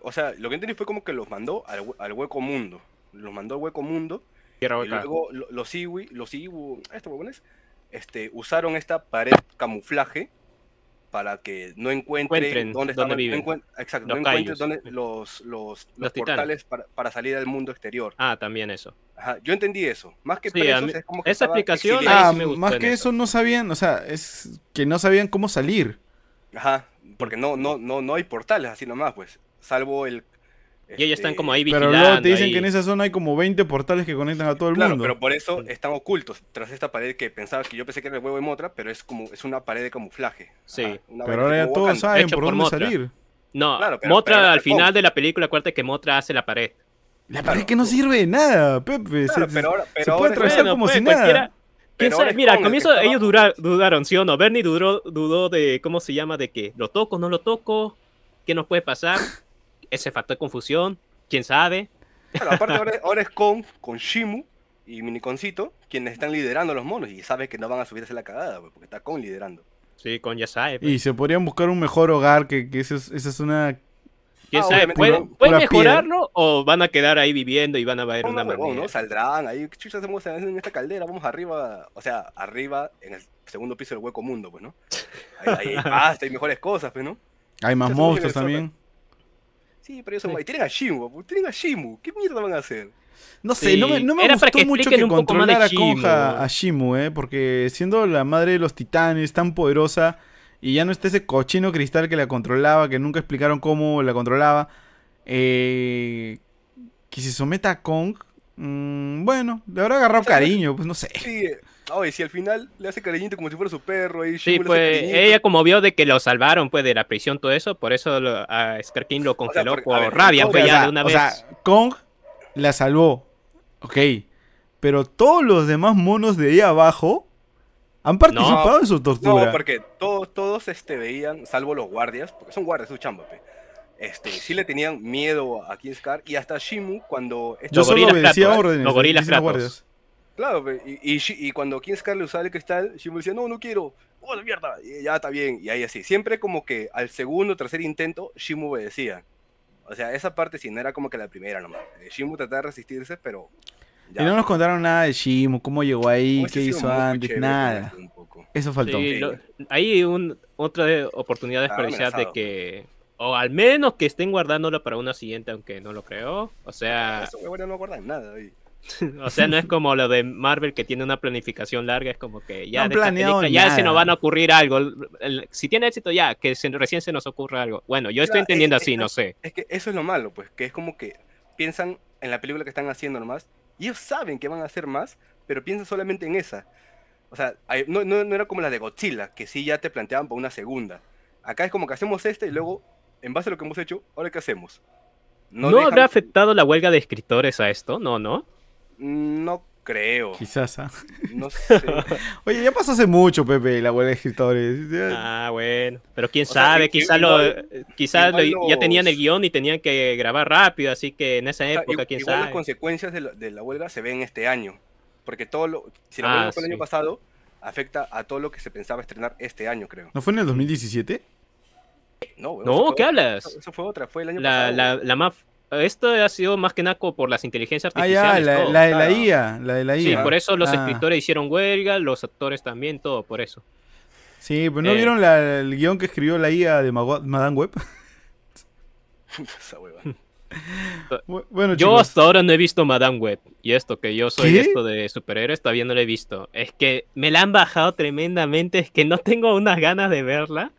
o sea, lo que entendí fue como que los mandó al, hueco mundo. Los mandó al hueco mundo. Y, luego los Iwi, los Iwi, estos huevones, este, usaron esta pared camuflaje para que no encuentren, dónde están los no dónde los, los, portales para, salir al mundo exterior. Ah, también eso. yo entendí eso. Más que, eso esa explicación más que eso. no sabían, o sea, es que no sabían cómo salir. Ajá, porque no no no no hay portales así nomás, pues, salvo el y ellos están como ahí este, vigilando. Pero luego te dicen que en esa zona hay como 20 portales que conectan a todo el claro, mundo. Pero por eso están ocultos tras esta pared que pensaba que yo pensé que era el huevo de Motra, pero es como es una pared de camuflaje. Sí. pero ahora ya todos saben por, dónde salir. No, claro, Motra al final de la película acuérdate que Motra hace la pared. La pared que no sirve de nada, Pepe. pero ahora, se puede atravesar como pues, si nada. Mira, al comienzo ellos dudaron, ¿sí o no? Bernie dudó, dudó de, ¿cómo se llama? De que, ¿lo toco, no lo toco? ¿Qué nos puede pasar? ese factor de confusión, quién sabe. Bueno, aparte ahora, es Kong con Shimu y Miniconcito quienes están liderando a los monos y sabe que no van a subirse la cagada, porque está Kong liderando. Sí, con ya sabe. Pues. Y se podrían buscar un mejor hogar, que, esa es una ¿Quién ah, sabe? ¿Pueden, mejorarlo o van a quedar ahí viviendo y van a ver una no, No, saldrán ahí, chuchas hacemos en esta caldera, vamos arriba, o sea, arriba en el segundo piso del hueco mundo, pues, ¿no? Ahí hay (laughs) pasta, hay mejores cosas, pues, ¿no? Hay más monstruos también. Sí, pero eso güey, Tienen a Shimu, pues, tienen a Shimu. ¿Qué mierda van a hacer? No sé, no me, no gustó mucho que controlara Kong a Shimu, ¿eh? Porque siendo la madre de los titanes, tan poderosa, y ya no está ese cochino cristal que la controlaba, que nunca explicaron cómo la controlaba, eh, que se someta a Kong, mm, bueno, le habrá agarrado cariño, pues no sé. Sí, Oye, si al final le hace cariñito como si fuera su perro. Ahí sí, pues ella como vio de que lo salvaron pues de la prisión, todo eso, por eso a Scar King lo congeló por rabia, fue ya de una vez. O sea, Kong la salvó, ok, pero todos los demás monos de ahí abajo han participado en su tortura. No, porque todos, todos este, veían, salvo los guardias, porque son guardias, su chamba, pe. Este, sí le tenían miedo a King Scar y hasta Shimu cuando... Yo solo obedecía eh, órdenes. Los gorilas Claro, y, y, cuando King Scarlet usaba el cristal, Shimu decía, no, no quiero, ¡oh, la mierda! Y ya está bien, y ahí así. Siempre como que al segundo, tercer intento, Shimu obedecía. O sea, esa parte sí, no era como que la primera nomás. Eh, Shimu trataba de resistirse, pero... Ya. Y no nos contaron nada de Shimu, cómo llegó ahí, qué hizo antes, nada. Este, Eso faltó. Ahí hay un, otra oportunidad de que... O al menos que estén guardándolo para una siguiente, aunque no lo creo. O sea... bueno, no guardan nada. Ahí o sea, no es como lo de Marvel que tiene una planificación larga, es como que ya, se nos van a ocurrir algo. Si tiene éxito, ya, que recién se nos ocurra algo. Bueno, yo estoy entendiendo así, no sé. Es que eso es lo malo, pues, que es como que piensan en la película que están haciendo nomás, y ellos saben que van a hacer más, pero piensan solamente en esa. O sea, no, era como la de Godzilla, que sí ya te planteaban por una segunda. Acá es como que hacemos esta y luego, en base a lo que hemos hecho, ahora qué hacemos. ¿No, habrá afectado la huelga de escritores a esto? No, no. No creo. Quizás, ¿ah? No (laughs) sé. Oye, ya pasó hace mucho, Pepe, la huelga de escritores. Ah, bueno. Pero quién sabe, quizás lo, ya tenían el guión y tenían que grabar rápido, así que en esa época, quién sabe. las consecuencias de la, huelga se ven este año. Porque todo lo. Si la ah, huelga fue el año pasado, afecta a todo lo que se pensaba estrenar este año, creo. ¿No fue en el 2017? No, ¿qué hablas? Eso fue otra, fue el año pasado. La, la, esto ha sido más que naco por las inteligencias ah, artificiales. Ah, la, de la IA, Sí, por eso los ah. escritores hicieron huelga, los actores también, todo, por eso. Sí, pero pues, ¿no eh. vieron el guión que escribió la IA de Madame Web? (laughs) Esa hueva. (laughs) yo hasta ahora no he visto Madame Web. Y esto, que yo soy esto de superhéroes, todavía no lo he visto. Es que me la han bajado tremendamente. Es que no tengo unas ganas de verla.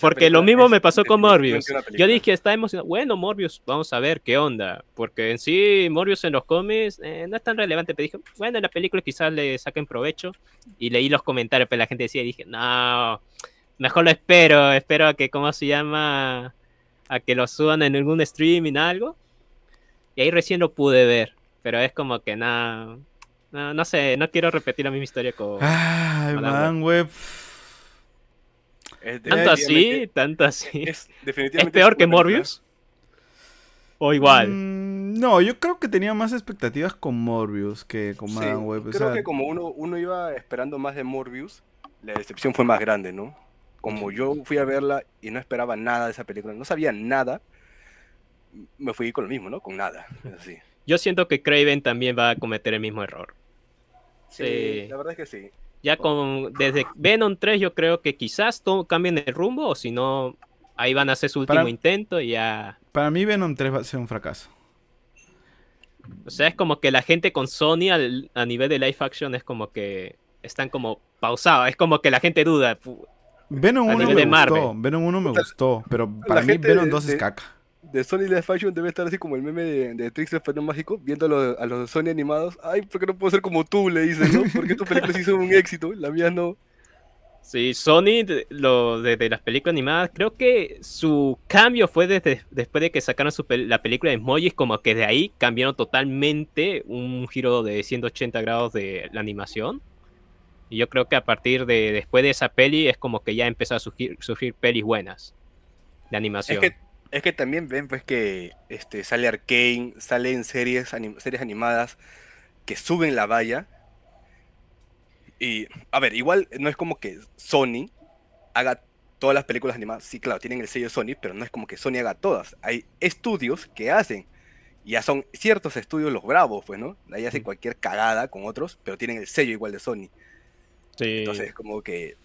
porque lo mismo me pasó con Morbius. Yo dije, está emocionado. Bueno, Morbius, vamos a ver qué onda. Porque en sí, Morbius en los cómics eh, no es tan relevante. Pero dije, bueno, en la película quizás le saquen provecho. Y leí los comentarios, pero la gente decía, dije, no, mejor lo espero. Espero a que, ¿cómo se llama? A que lo suban en algún streaming, algo y ahí recién lo pude ver. Pero es como que nada. No, sé, no quiero repetir la misma historia con. Ay, man, Tanto así, tanto así. Es, peor que Morbius? ¿O igual? Mm, no, yo creo que tenía más expectativas con Morbius que con Madame Creo que como uno, uno iba esperando más de Morbius, la decepción fue más grande, ¿no? Como yo fui a verla y no esperaba nada de esa película, no sabía nada, me fui con lo mismo, ¿no? Con nada. Yo siento que Craven también va a cometer el mismo error. Sí, eh, la verdad es que sí. Ya con desde Venom 3 yo creo que quizás todo cambien el rumbo o si no ahí van a hacer su último intento y ya. Para mí Venom 3 va a ser un fracaso. O sea, es como que la gente con Sony a nivel de live action es como que están como pausados, es como que la gente duda. Venom 1 me gustó, Venom 1 me gustó, pero para mí Venom 2 es caca de Sony Live Fashion debe estar así como el meme de, de Fanomágico, Mágico, viendo a los, Sony animados. Ay, ¿por qué no puedo ser como tú? Le dicen, ¿no? Porque tu película sí son un éxito, la mía no. Sí, Sony, lo de, las películas animadas, creo que su cambio fue desde, después de que sacaron la película de Mojis como que de ahí cambiaron totalmente un giro de 180 grados de la animación. Y yo creo que a partir de después de esa peli es como que ya empezó a surgir, pelis buenas de animación. que es que también ven pues que este, sale Arkane, salen series, series animadas que suben la valla. Y, a ver, igual no es como que Sony haga todas las películas animadas. Sí, claro, tienen el sello Sony, pero no es como que Sony haga todas. Hay estudios que hacen. Ya son ciertos estudios los bravos, pues, ¿no? Ahí hacen cualquier cagada con otros, pero tienen el sello igual de Sony. Sí. Entonces, como que.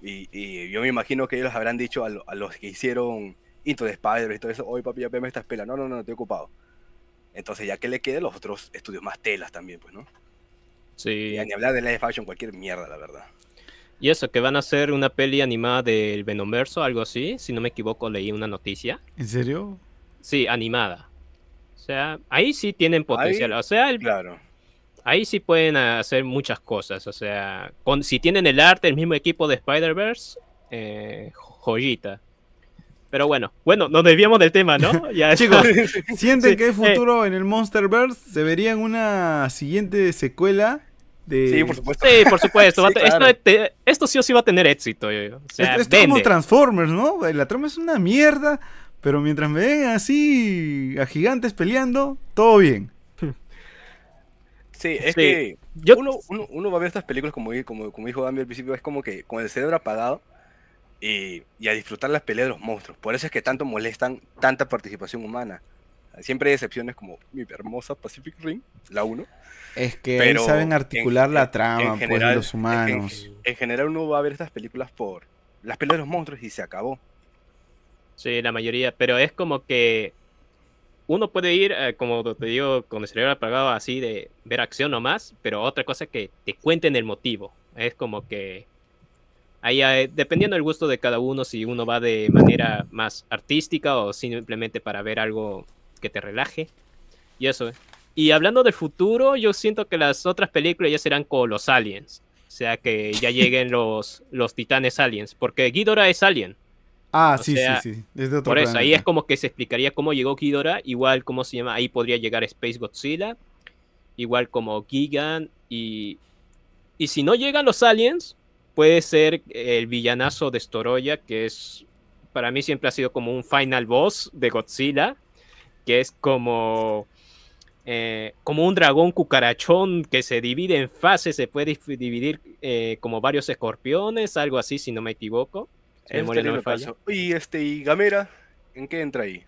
Y, yo me imagino que ellos habrán dicho a los que hicieron y de Spider y todo eso, hoy papi, ya me estás pela, no, no, no, estoy ocupado. Entonces, ya que le queden los otros estudios más telas también, pues, ¿no? Sí. ni hablar de de fashion, cualquier mierda, la verdad. Y eso, que van a hacer una peli animada del Venomverso, algo así, si no me equivoco, leí una noticia. ¿En serio? Sí, animada. O sea, ahí sí tienen potencial. o sea, claro. ahí sí pueden hacer muchas cosas. O sea, con... si tienen el arte, el mismo equipo de Spider-Verse, eh, joyita. Pero bueno, bueno, nos desviamos del tema, ¿no? (laughs) Chicos, (laughs) ¿sienten que hay eh, futuro en el Monsterverse? ¿Se en una siguiente secuela? De... Sí, por supuesto. Sí, por supuesto. (laughs) Este, esto, sí o sí va a tener éxito. Eh, es como Transformers, ¿no? Eh, la trama es una mierda, pero mientras me ven así a gigantes peleando, todo bien. Sí, es que uno, va a ver estas películas, como, como, como dijo Dami al principio, es como que con el cerebro apagado y, a disfrutar las peleas de los monstruos. Por eso es que tanto molestan tanta participación humana. Siempre hay excepciones como mi hermosa Pacific Ring, la 1. Es que pero saben articular la trama, pues, los humanos. en, general uno va a ver estas películas por las peleas de los monstruos y se acabó. Sí, la mayoría, pero es como que uno puede ir, eh, como te digo, con el cerebro apagado así de ver acción nomás, pero otra cosa es que te cuenten el motivo. Es como que eh, dependiendo del gusto de cada uno, si uno va de manera más artística o simplemente para ver algo que te relaje. Y eso. Eh. Y hablando del futuro, yo siento que las otras películas ya serán con los aliens. O sea, que ya (laughs) lleguen los, los titanes aliens. Porque Ghidorah es alien. Ah, sí, sí, sí, Por eso, ahí es como que se explicaría cómo llegó Ghidorah. Igual, cómo se llama. Ahí podría llegar Space Godzilla. Igual como Gigan. Y, y si no llegan los aliens, puede ser el villanazo de Storoya, que es para mí siempre ha sido como un final boss de Godzilla, que es como eh, como un dragón cucarachón que se divide en fases, se puede dividir eh, como varios escorpiones, algo así, si no me equivoco. Y este, y Gamera, ¿en qué entra ahí?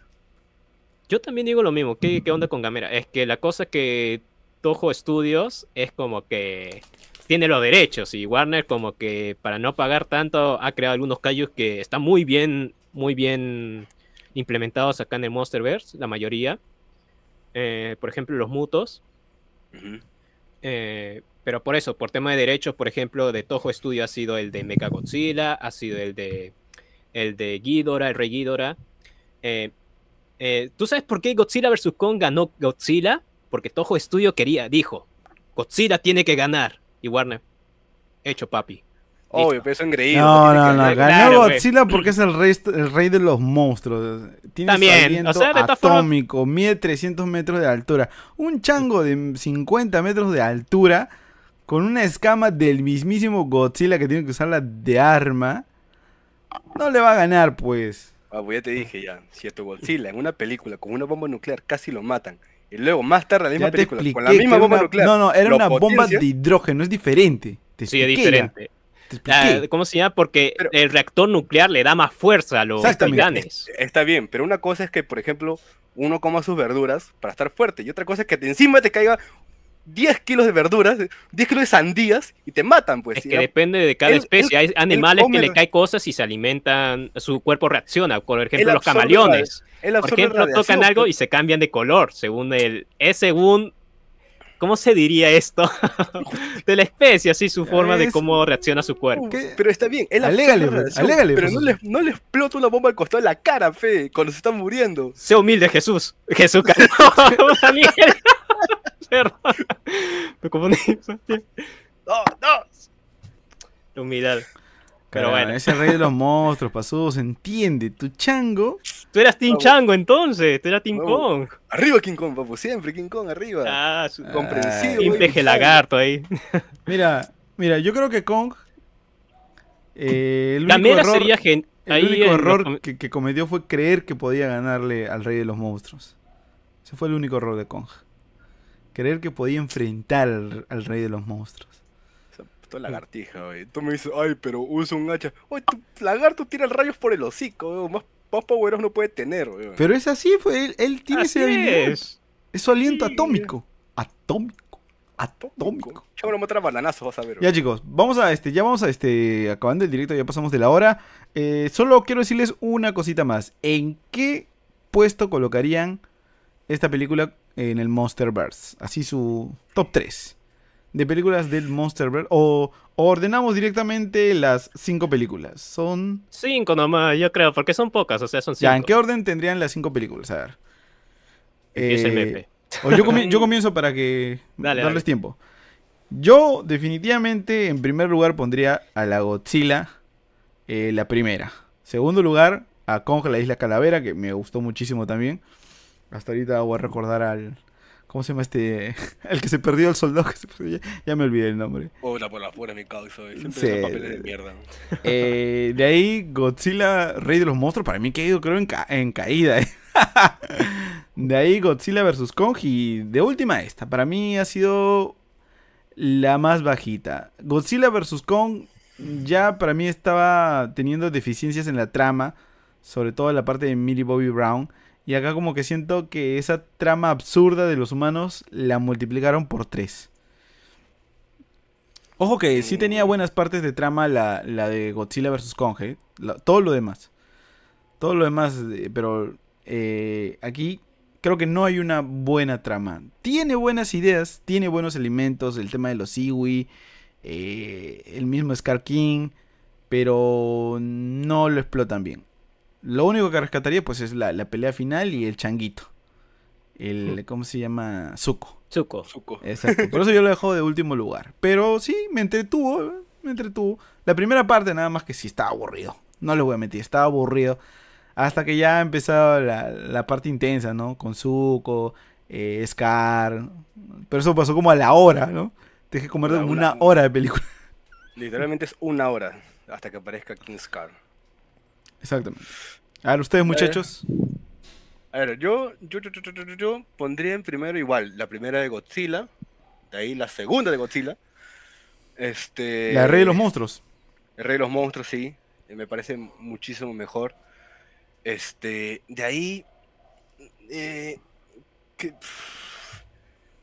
Yo también digo lo mismo, ¿qué, qué onda con Gamera? Es que la cosa que Toho Studios es como que tiene los derechos y Warner como que para no pagar tanto ha creado algunos callos que están muy bien, muy bien implementados acá en el Monsterverse, la mayoría. Eh, por ejemplo, los mutos. Eh, pero por eso, por tema de derechos, por ejemplo, de Toho Studio ha sido el de Godzilla, ha sido el de el de Ghidorah, el Rey Ghidorah. Eh, ¿Tú sabes por qué Godzilla vs. Kong ganó Godzilla? Porque Toho Studio quería, dijo, Godzilla tiene que ganar y Warner. Hecho, papi. Obvio, pero eso es increíble. No, no, no. Ganó Godzilla (clears throat) porque es el rey, el rey de los monstruos. Tiene También, atómico, mide 300 metros de altura. Un chango de 50 metros de altura con una escama del mismísimo Godzilla que tiene que usarla de arma. No le va a ganar, pues. Ah, pues ya te dije ya, si esto Godzilla en una película con una bomba nuclear casi lo matan y luego más tarde la misma película, con la misma bomba nuclear. No, no, era una bomba de hidrógeno, es diferente. sí, es diferente. ¿Cómo se llama? Porque el reactor nuclear le da más fuerza a los titanes. Está bien, pero una cosa es que, por ejemplo, uno coma sus verduras para estar fuerte. Y otra cosa es que encima te caiga 10 kilos de verduras, 10 kilos de sandías y te matan, pues. Es que depende de cada especie. Hay animales que le caen cosas y se alimentan, su cuerpo reacciona. Por ejemplo, los camaleones. Por ejemplo, tocan algo pues. y se cambian de color, según el. Es según. ¿Cómo se diría esto? (laughs) de la especie, así su forma de cómo reacciona su cuerpo. Uh, pero está bien, él pues, alégale, Pero pues, no le, explota una bomba al costado de la cara, fe, cuando se están muriendo. Sea humilde, Jesús. Jesús, (laughs) perro (laughs) me confundí. Dos, Pero bueno. Ese rey de los monstruos, se entiende. Tu chango. Tú eras Team Chango entonces, tú eras Team Kong. Arriba King Kong, papu, siempre King Kong, arriba. Ah, comprensivo. Ah. lagarto ahí. (laughs) Mira, mira, yo creo que Kong. Eh, el único error, sería el único error que, que cometió fue creer que podía ganarle al rey de los monstruos. Ese fue el único error de Kong. Creer que podía enfrentar al, rey de los monstruos. Todo lagartija, güey. Tú me dices, ay, pero usa un hacha. Oye, tu lagarto tira rayos por el hocico, güey. Más, más no puede tener, güey. Pero es así, fue. Él, tiene ese Es. su aliento atómico. Atómico atómico. Ya me a bananazo, vas a ver. Ya chicos, vamos a este, ya vamos a este, acabando el directo, ya pasamos de la hora. Eh, solo quiero decirles una cosita más. ¿En qué puesto colocarían esta película en el Monsterverse. Así su top 3 de películas del Monsterverse. O, o ordenamos directamente las 5 películas. Son. 5 nomás, yo creo, porque son pocas, o sea, son 5. Ya, ¿en qué orden tendrían las 5 películas? A ver. Eh, yo, (laughs) comienzo para que dale, darles tiempo. Yo definitivamente en primer lugar pondría a la Godzilla eh, la primera. Segundo lugar a Kong la Isla Calavera, que me gustó muchísimo también. Hasta ahorita voy a recordar al. ¿Cómo se llama este? (laughs) El que se perdió, el soldado Ya, me olvidé el nombre. Hola por la fuera, mi causa. Siempre sí. papeles de mierda. Eh, de ahí, Godzilla, Rey de los Monstruos, para mí que ha ido, creo, en, caída. Eh. (laughs) De ahí, Godzilla vs. Kong. Y de última, esta. Para mí ha sido la más bajita. Godzilla vs. Kong ya para mí estaba teniendo deficiencias en la trama. Sobre todo en la parte de Millie Bobby Brown. Y acá como que siento que esa trama absurda de los humanos la multiplicaron por tres. Ojo que sí tenía buenas partes de trama la, de Godzilla vs. Kong, ¿eh? todo lo demás. Todo lo demás, eh, pero eh, aquí creo que no hay una buena trama. Tiene buenas ideas, tiene buenos elementos, el tema de los Iwi, el mismo Scar King, pero no lo explotan bien. Lo único que rescataría, pues, es la, pelea final y el changuito. El, ¿cómo se llama? Zuko. suco Zuko. Exacto. (laughs) Por eso yo lo dejo de último lugar. Pero sí, me entretuvo, me entretuvo. La primera parte nada más que sí estaba aburrido. No les voy a mentir, estaba aburrido. Hasta que ya empezaba la, la parte intensa, ¿no? Con Zuko, eh, Scar. Pero eso pasó como a la hora, ¿no? Te dejé comer una, una, hora de película. Literalmente es una hora hasta que aparezca King Scar. Exactamente. A ver, ustedes, muchachos. A ver, yo, yo, pondría en primero igual la primera de Godzilla, de ahí la segunda de Godzilla. Este, la Rey de los Monstruos. El Rey de los Monstruos, sí. Eh, me parece muchísimo mejor. Este, de ahí. Eh,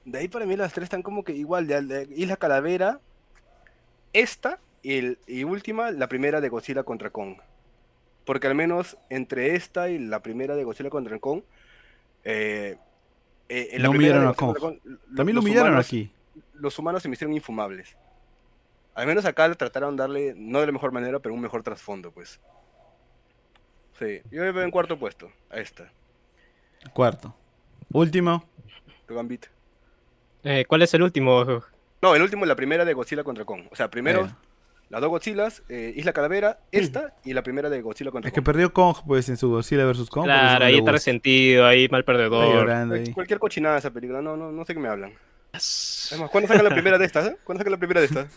de ahí para mí las tres están como que igual. De, de Isla Calavera, esta y, y última, la primera de Godzilla contra Kong. Porque al menos entre esta y la primera de Godzilla contra Kong, la También lo humillaron aquí. Los humanos se me hicieron infumables. Al menos acá trataron de darle, no de la mejor manera, pero un mejor trasfondo, pues. Sí, yo me veo en cuarto puesto, a esta. Cuarto. Último. Eh, ¿Cuál es el último? No, el último es la primera de Godzilla contra Kong. O sea, primero las dos Godzillas, eh, Isla Calavera, esta y la primera de Godzilla contra Es que perdió Kong, pues, en su Godzilla vs. Kong. Claro, ahí está resentido, ahí mal perdedor. Cualquier cochinada esa película, no, no, no sé qué me hablan. Vamos, ¿cuándo saca la primera de estas? Eh? ¿Cuándo saca la primera de estas?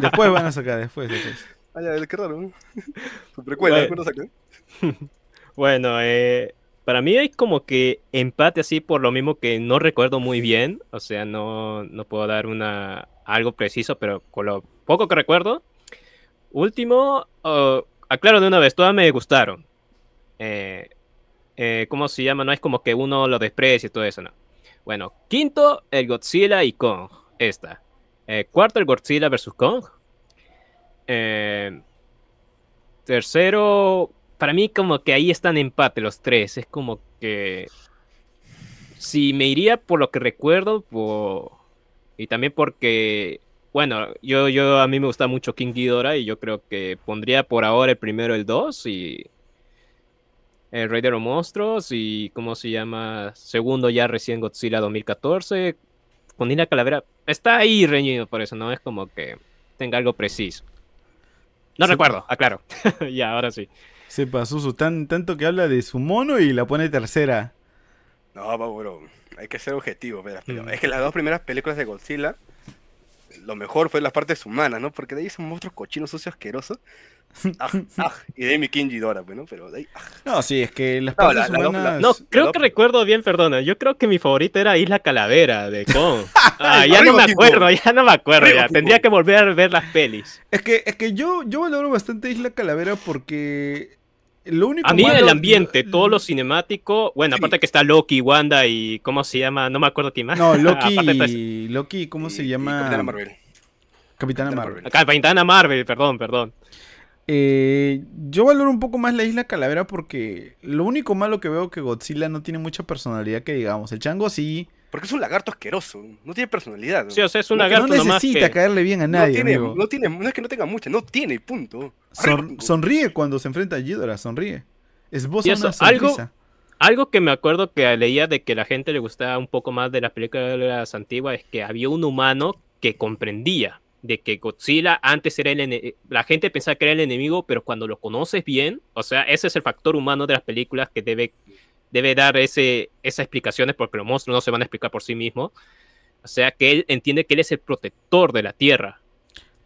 (laughs) después van a sacar, después. después. Ay, ah, qué raro. (laughs) Su precuela, ¿cuándo sacan? (laughs) Bueno, eh, para mí hay como que empate así por lo mismo que no recuerdo muy bien, o sea, no, puedo dar una, algo preciso, pero con lo poco que recuerdo. Último, oh, aclaro de una vez, todas me gustaron. Eh, eh, ¿Cómo se llama? No es como que uno lo desprecie y todo eso, ¿no? Bueno, quinto, el Godzilla y Kong, esta. Eh, cuarto, el Godzilla versus Kong. tercero, para mí como que ahí están empate los tres. Es como que... Si me iría por lo que recuerdo, y también porque, bueno, yo, yo a mí me gusta mucho King Ghidorah y yo creo que pondría por ahora el primero, el 2. y el Rey de los Monstruos y cómo se llama, segundo ya recién Godzilla 2014, con Calavera. Está ahí reñido por eso, no es como que tenga algo preciso. No recuerdo, aclaro. (laughs) ya, ahora sí. Se pasó su tan, tanto que habla de su mono y la pone tercera. No, bro, hay que ser objetivo. Mm. Es que las dos primeras películas de Godzilla lo mejor fue las partes humanas, ¿no? Porque de ahí son monstruos cochinos, sucios, asquerosos. Ah, ah, y de ahí mi King Dora, pues, ¿no? Pero de ahí, ah. No, sí, es que las partes no, humanas... no, creo que recuerdo bien, perdona. Yo creo que mi favorita era Isla Calavera de Kong. (laughs) ya, no me acuerdo, ya no me acuerdo. Tendría que volver a ver las pelis. Es que, es que yo, yo valoro bastante Isla Calavera porque a mí el ambiente, todo lo cinemático, bueno, aparte que está Loki, Wanda y ¿cómo se llama? No me acuerdo quién más. No, (laughs) Loki, Loki ¿cómo se llama? Capitana Marvel. Capitana, Marvel. Capitana Marvel, perdón, perdón. Eh, yo valoro un poco más la isla Calavera porque lo único malo que veo que Godzilla no tiene mucha personalidad que digamos. El chango sí porque es un lagarto asqueroso, no tiene personalidad. Sí, o sea, es un No necesita caerle bien a nadie. No, tiene, no, es que no tenga mucha, no tiene, punto. sonríe cuando se enfrenta a Ghidorah, sonríe. Es vos una sonrisa. Algo, algo que me acuerdo que leía de que la gente le gustaba un poco más de las películas antiguas es que había un humano que comprendía de que Godzilla antes era el enemigo. la gente pensaba que era el enemigo, pero cuando lo conoces bien, o sea, ese es el factor humano de las películas que debe debe dar ese, esas explicaciones porque los monstruos no se van a explicar por sí mismos. O sea que él entiende que él es el protector de la Tierra.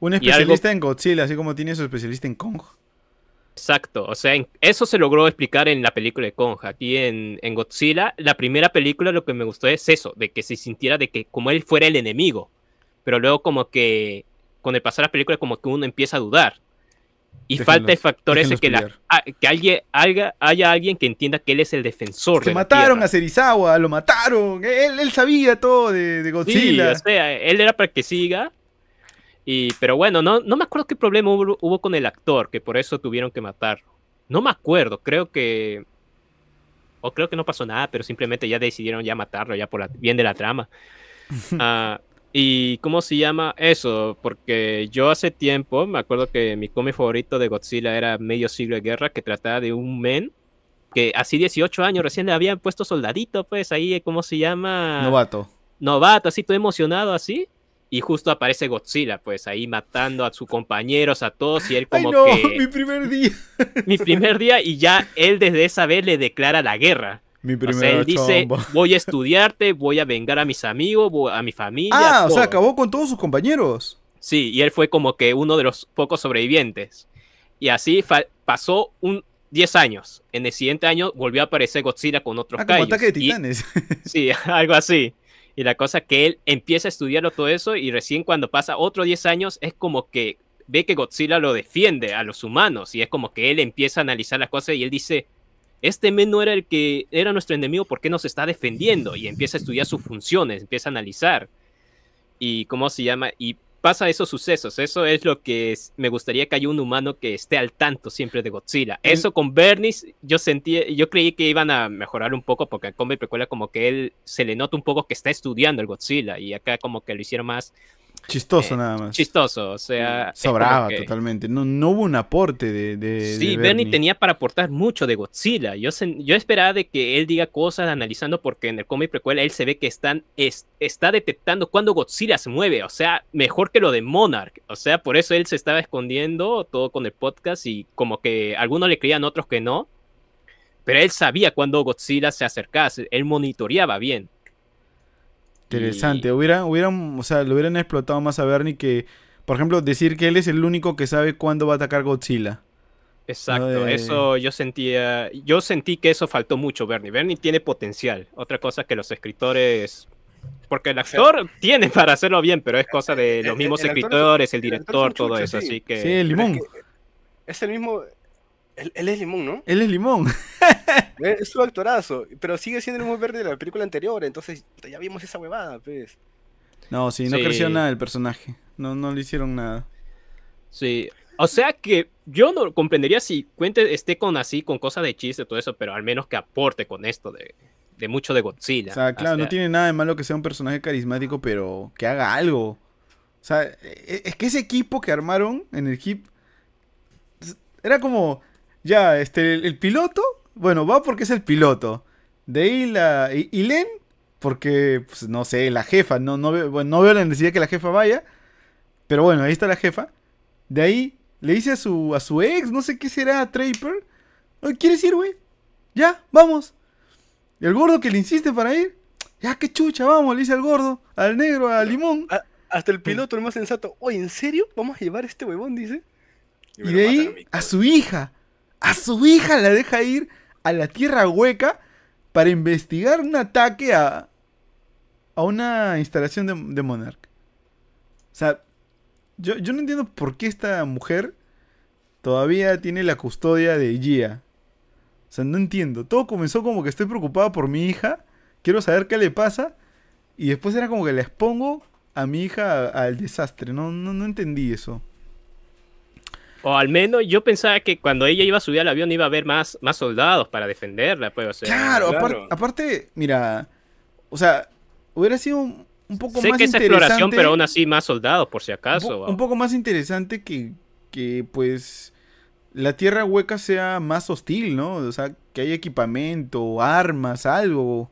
Un especialista en Godzilla, así como tiene su especialista en Kong. Exacto, o sea, eso se logró explicar en la película de Kong. Aquí en, Godzilla, la primera película lo que me gustó es eso, de que se sintiera de que como él fuera el enemigo. Pero luego como que con el pasar a la película como que uno empieza a dudar y falta el factor ese que, ah, que alguien, haya, alguien que entienda que él es el defensor. se mataron a Serizawa, lo mataron. Él, sabía todo de, Godzilla. o sea, él era para que siga. Y, pero bueno, no, no me acuerdo qué problema hubo, con el actor, que por eso tuvieron que matarlo. No me acuerdo, creo que. O creo que no pasó nada, pero simplemente ya decidieron ya matarlo, ya por bien de la trama. (laughs) Ah, ¿Y cómo se llama eso? Porque yo hace tiempo me acuerdo que mi cómic favorito de Godzilla era Medio Siglo de Guerra, que trataba de un men que así 18 años recién le habían puesto soldadito, pues ahí, ¿cómo se llama? Novato. Novato, así todo emocionado, así. Y justo aparece Godzilla, pues ahí matando a sus compañeros, a todos, y él como que... (laughs) Mi primer día. mi primer día, y ya él desde esa vez le declara la guerra. Mi primer o él dice, (laughs) voy a estudiarte, voy a vengar a mis amigos, a mi familia. Ah, o sea, acabó con todos sus compañeros. Sí, y él fue como que uno de los pocos sobrevivientes. Y así pasó un 10 años. En el siguiente año volvió a aparecer Godzilla con otros ah, como ataque de titanes. (laughs) sí, (laughs) algo así. Y la cosa que él empieza a estudiarlo todo eso y recién cuando pasa otros 10 años es como que ve que Godzilla lo defiende a los humanos y es como que él empieza a analizar las cosas y él dice, este men no era el que era nuestro enemigo, porque qué nos está defendiendo? Y empieza a estudiar sus funciones, empieza a analizar. Y cómo se llama, y pasa esos sucesos. Eso es lo que me gustaría que haya un humano que esté al tanto siempre de Godzilla. Eso con Bernice yo sentí, yo creí que iban a mejorar un poco porque con mi Precuela como que él se le nota un poco que está estudiando el Godzilla y acá como que lo hicieron más Chistoso eh, nada más. Chistoso, o sea... Sobraba totalmente. No, no hubo un aporte de... sí, Bernie. tenía para aportar mucho de Godzilla. Yo, yo esperaba de que él diga cosas analizando porque en el cómic precuela él se ve que están, es, está detectando cuando Godzilla se mueve. O sea, mejor que lo de Monarch. O sea, por eso él se estaba escondiendo todo con el podcast y como que algunos le creían, otros que no. Pero él sabía cuando Godzilla se acercase. Él monitoreaba bien. Interesante. Hubiera, hubieran, o sea, lo hubieran explotado más a Bernie que, por ejemplo, decir que él es el único que sabe cuándo va a atacar Godzilla. Exacto, eso yo sentía, yo sentí que eso faltó mucho, Bernie. Bernie tiene potencial. Otra cosa que los escritores, porque el actor tiene para hacerlo bien, pero es cosa de los mismos escritores, el director, todo eso, así que. Sí, el limón. es el mismo, él, es Limón, ¿no? Él es Limón. (laughs) es su actorazo, pero sigue siendo el mismo verde de la película anterior, entonces ya vimos esa huevada, pues. No, sí, no creció nada el personaje. No, no le hicieron nada. Sí. O sea que yo no comprendería si Cuente esté con así, con cosas de chiste, todo eso, pero al menos que aporte con esto de, mucho de Godzilla. O sea, claro, no tiene nada de malo que sea un personaje carismático, pero que haga algo. O sea, e, e, es que ese equipo que armaron en el hip era como ya, este, el, piloto, bueno, va porque es el piloto. De ahí la. y Len porque, pues, no sé, la jefa, no, no, veo, bueno, no veo la necesidad que la jefa vaya. Pero bueno, ahí está la jefa. De ahí le dice a su, a su ex, no sé qué será, Traper. ¿Quieres ir, güey? Ya, vamos. Y el gordo que le insiste para ir. Ya, qué chucha, vamos, le dice al gordo, al negro, al limón. hasta el piloto, el más sensato. Oye, ¿en serio? ¿Vamos a llevar este huevón? Dice. Y, de ahí a su hija a su hija la deja ir a la tierra hueca para investigar un ataque a, una instalación de, Monarch. O sea, yo, yo no entiendo por qué esta mujer todavía tiene la custodia de Gia. O sea, no entiendo. Todo comenzó como que estoy preocupado por mi hija, quiero saber qué le pasa, y después era como que la expongo a mi hija al desastre. No, no, no entendí eso. O al menos yo pensaba que cuando ella iba a subir al avión iba a haber más, más soldados para defenderla, pues, claro, Aparte, mira, o sea, hubiera sido un, poco sé más que es exploración, pero aún así más soldados, por si acaso. Un, poco más interesante que, pues, la tierra hueca sea más hostil, ¿no? O sea, que haya equipamiento, armas, algo.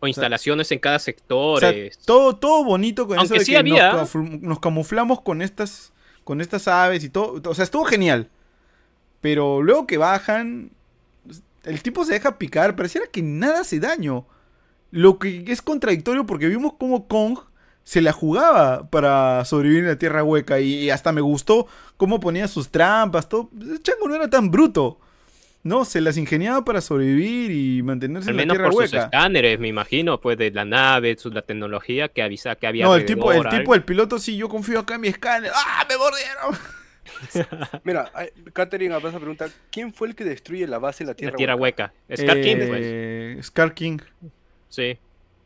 O instalaciones en cada sector. todo, todo bonito con eso de que nos camuflamos con estas con estas aves y todo. O sea, estuvo genial. Pero luego que bajan, el tipo se deja picar, pareciera que nada hace daño. Lo que es contradictorio porque vimos cómo Kong se la jugaba para sobrevivir en la tierra hueca y hasta me gustó cómo ponía sus trampas, todo. El chango no era tan bruto. No, se las ingeniaba para sobrevivir y mantenerse en la tierra menos por sus escáneres, me imagino, pues de la nave, su, la tecnología que avisa que había. No, el tipo, el tipo, el piloto, sí, yo confío acá en mi escáner. ¡Ah, me mordieron! (laughs) Mira, Katherine a preguntar. ¿Quién fue el que destruye la base de la tierra, la tierra hueca? Scar King, pues. Eh, Scar King. Sí.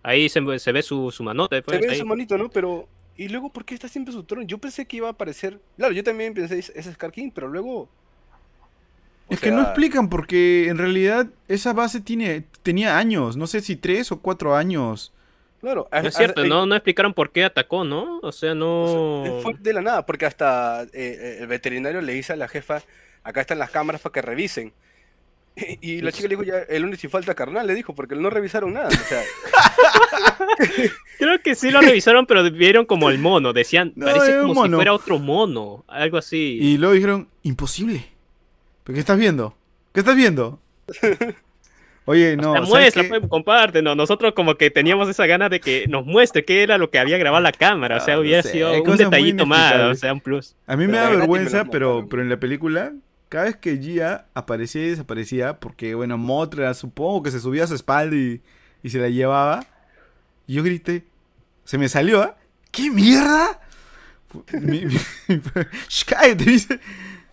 Ahí se, ve su, su manota. se pues, ve su manito, ¿no? Pero. ¿Y luego por qué está siempre su trono? Yo pensé que iba a aparecer. Claro, yo también pensé, es Scar King, pero luego es que no explican porque en realidad esa base tiene, tenía años, no sé si tres o cuatro años. Claro, es cierto, eh, no, explicaron por qué atacó, ¿no? O sea, no. Fue de la nada, porque hasta eh, eh, el veterinario le dice a la jefa: acá están las cámaras para que revisen. (laughs) Y la chica le dijo ya el lunes sin falta carnal, le dijo, porque no revisaron nada. (laughs) Creo que sí lo revisaron, pero vieron como el mono. Decían, parece como si fuera otro mono, algo así. Y luego dijeron, imposible. ¿Qué estás viendo? ¿Qué estás viendo? Oye, no. O muestra, pues, comparte. nosotros como que teníamos esa gana de que nos muestre qué era lo que había grabado la cámara. O ah, sea, hubiera sido un detallito más, o sea, un plus. A mí me da vergüenza, pero, pero en la película, cada vez que Gia aparecía y desaparecía, porque bueno, Motra supongo que se subía a su espalda y, se la llevaba, yo grité, se me salió, ¿eh? ¿Qué mierda? mi, (laughs) (laughs) dice.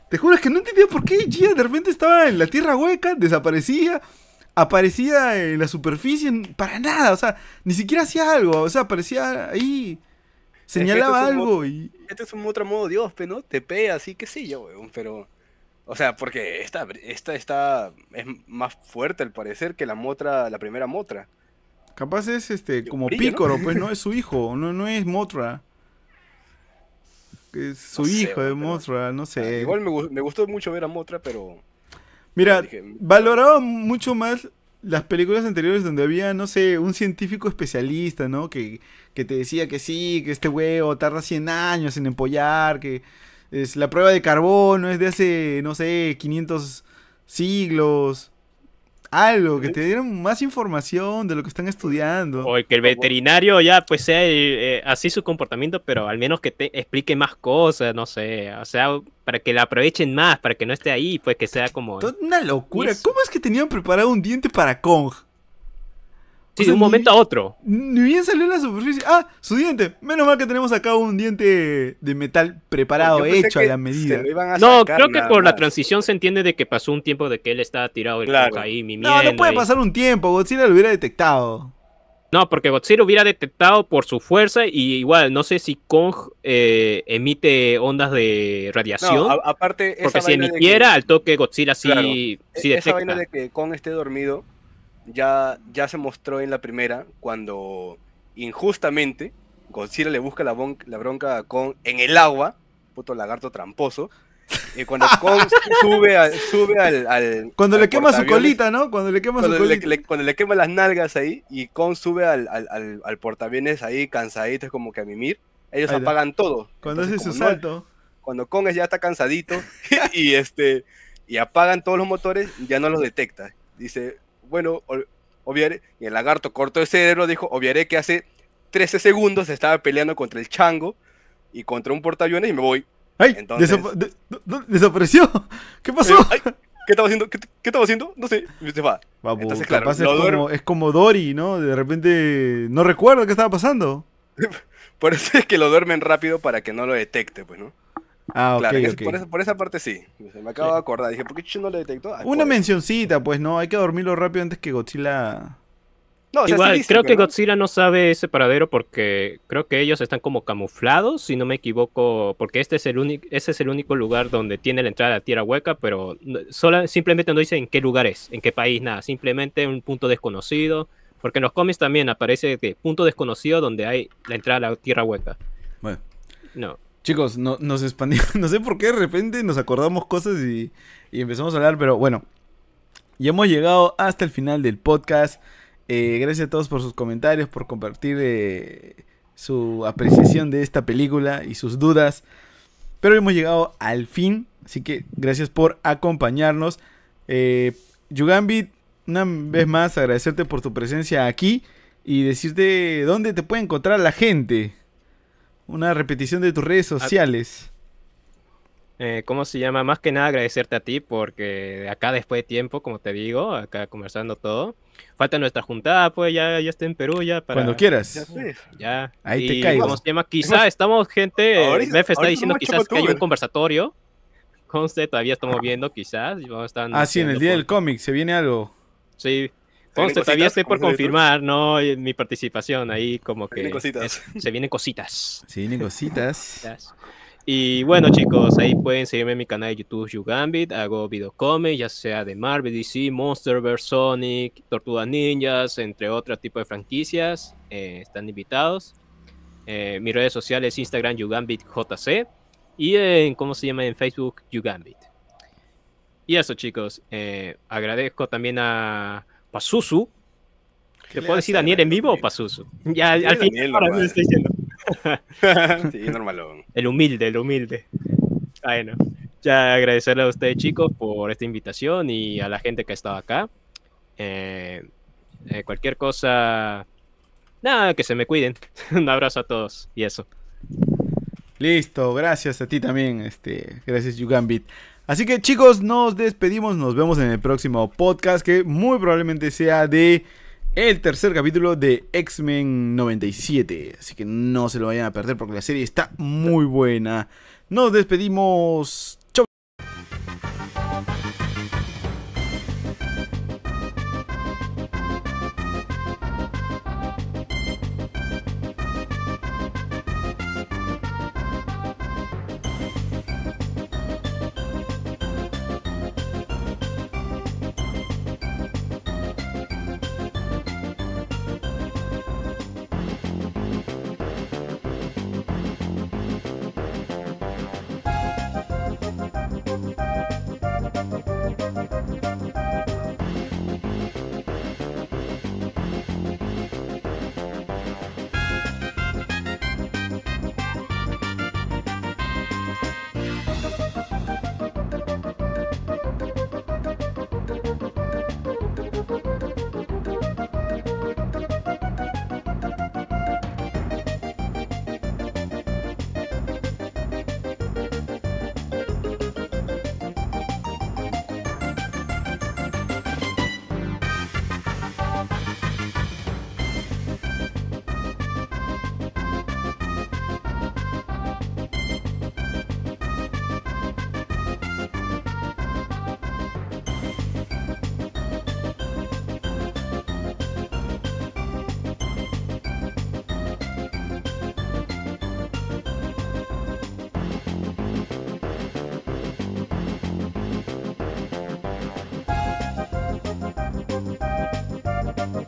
Te juro que no entendía por qué Gia de repente estaba en la tierra hueca, desaparecía, aparecía en la superficie, para nada, o sea, ni siquiera hacía algo, o sea, aparecía ahí, señalaba este algo. y... Este es un otro modo Dios, pero ¿no? Te pega, así que sí, yo, weón, pero. O sea, porque esta, esta, es más fuerte al parecer que la motra, la primera motra. Capaz es este, como Pícoro, pues no (laughs) es su hijo, no, no es Motra su hijo de Mothra, no sé. Igual me, gustó mucho ver a Mothra, pero... Mira, mm. valoraba mucho más las películas anteriores donde había, no sé, un científico especialista, ¿no? Que, que te decía que sí, que este huevo tarda 100 años en empollar, que es la prueba de carbono es de hace, no sé, 500 siglos algo, que te dieran más información de lo que están estudiando. O que el ah, veterinario ya pues sea eh, eh, así su comportamiento, pero al menos que te explique más cosas, no sé, o sea, para que la aprovechen más, para que no esté ahí, pues que sea como... una locura, ¿cómo es que tenían preparado un diente para Kong? de un momento a otro. Ni bien salió en la superficie. Ah, su diente. Menos mal que tenemos acá un diente de metal preparado, hecho a la medida. no, creo que por la transición se entiende de que pasó un tiempo de que él estaba tirado el claro. ahí, mi No, no puede pasar un tiempo. Godzilla lo hubiera detectado. No, porque Godzilla hubiera detectado por su fuerza y igual, no sé si Kong eh, emite ondas de radiación. aparte, porque si emitiera, al toque Godzilla sí, sí detecta. Esa vaina de que Kong esté dormido ya, se mostró en la primera cuando injustamente Godzilla le busca la, bronca a Kong en el agua, puto lagarto tramposo. Y cuando (laughs) Kong sube, sube al, Cuando le quema su colita, ¿no? Cuando le quema su colita. Le, quema las nalgas ahí y Kong sube al, al, ahí cansadito, es como que a mimir. Ellos apagan todo. Cuando hace su salto. cuando Kong ya está cansadito (laughs) y, este, y apagan todos los motores, ya no los detecta. Dice, bueno, obviaré, y el lagarto corto de cerebro dijo, obviaré que hace 13 segundos estaba peleando contra el chango y contra un portaaviones y me voy. ¡Ay! ¿Desapareció? (laughs) ¿Qué pasó? ¿Qué estaba haciendo? ¿Qué, estaba haciendo? No sé. Entonces, claro, es, como, es Dory, ¿no? De repente no recuerdo qué estaba pasando. (laughs) Por eso es que lo duermen rápido para que no lo detecte, pues, ¿no? Ah, claro, Por, esa, parte sí. Me acabo de acordar. Dije, ¿por qué no le detectó? Una mencioncita, pues, ¿no? Hay que dormirlo rápido antes que Godzilla. No, Igual, creo que Godzilla no sabe ese paradero porque creo que ellos están como camuflados, si no me equivoco, porque este es el único, ese es el único lugar donde tiene la entrada a la tierra hueca, pero sola, simplemente no dice en qué lugar es, en qué país, nada, simplemente un punto desconocido, porque en los cómics también aparece de punto desconocido donde hay la entrada a la tierra hueca. Bueno. No. Chicos, nos expandimos. (laughs) No sé por qué de repente nos acordamos cosas y, empezamos a hablar, pero bueno. Ya hemos llegado hasta el final del podcast. Eh, gracias a todos por sus comentarios, por compartir eh, su apreciación de esta película y sus dudas. Pero hemos llegado al fin, así que gracias por acompañarnos. Eh, Yugambit, una vez más agradecerte por tu presencia aquí y decirte dónde te puede encontrar la gente una repetición de tus redes ah, sociales. Eh, ¿Cómo se llama? Más que nada agradecerte a ti porque acá después de tiempo, como te digo, acá conversando todo. Falta nuestra juntada, pues ya, ya estoy en Perú, ya para... Cuando quieras. Ya. Ahí te caigo. ¿Cómo se llama, quizá estamos, gente, está diciendo quizás que hay un conversatorio. Conste, (laughs) todavía estamos viendo, quizás. vamos ah, sí, en el día del cómic, se viene algo. Sí, todavía estoy por confirmar, ¿no? Mi participación ahí como que... Se vienen cositas. se vienen (laughs) cositas. Y bueno, chicos, ahí pueden seguirme en mi canal de YouTube Yugambit. Hago comics, ya sea de Marvel, DC, Monsterverse, Sonic, Tortuga Ninjas, entre otros tipos de franquicias. Eh, están invitados. Eh, mis redes sociales, Instagram, YugambitJC. Y en, ¿cómo se llama? En Facebook, Yugambit. Y eso, chicos. Eh, agradezco también a Pazuzu. ¿Te puedo decir Daniel en vivo o Pazuzu? Ya, al final estoy diciendo. (laughs) El humilde, el humilde. Bueno, ya agradecerle a ustedes, chicos, por esta invitación y a la gente que ha estado acá. Eh, eh, cualquier cosa, nada, que se me cuiden. (laughs) Un abrazo a todos y eso. Listo, gracias a ti también, este, gracias Yugambit. Así que chicos, nos despedimos, nos vemos en el próximo podcast que muy probablemente sea de el tercer capítulo de X-Men 97. Así que no se lo vayan a perder porque la serie está muy buena. Nos despedimos.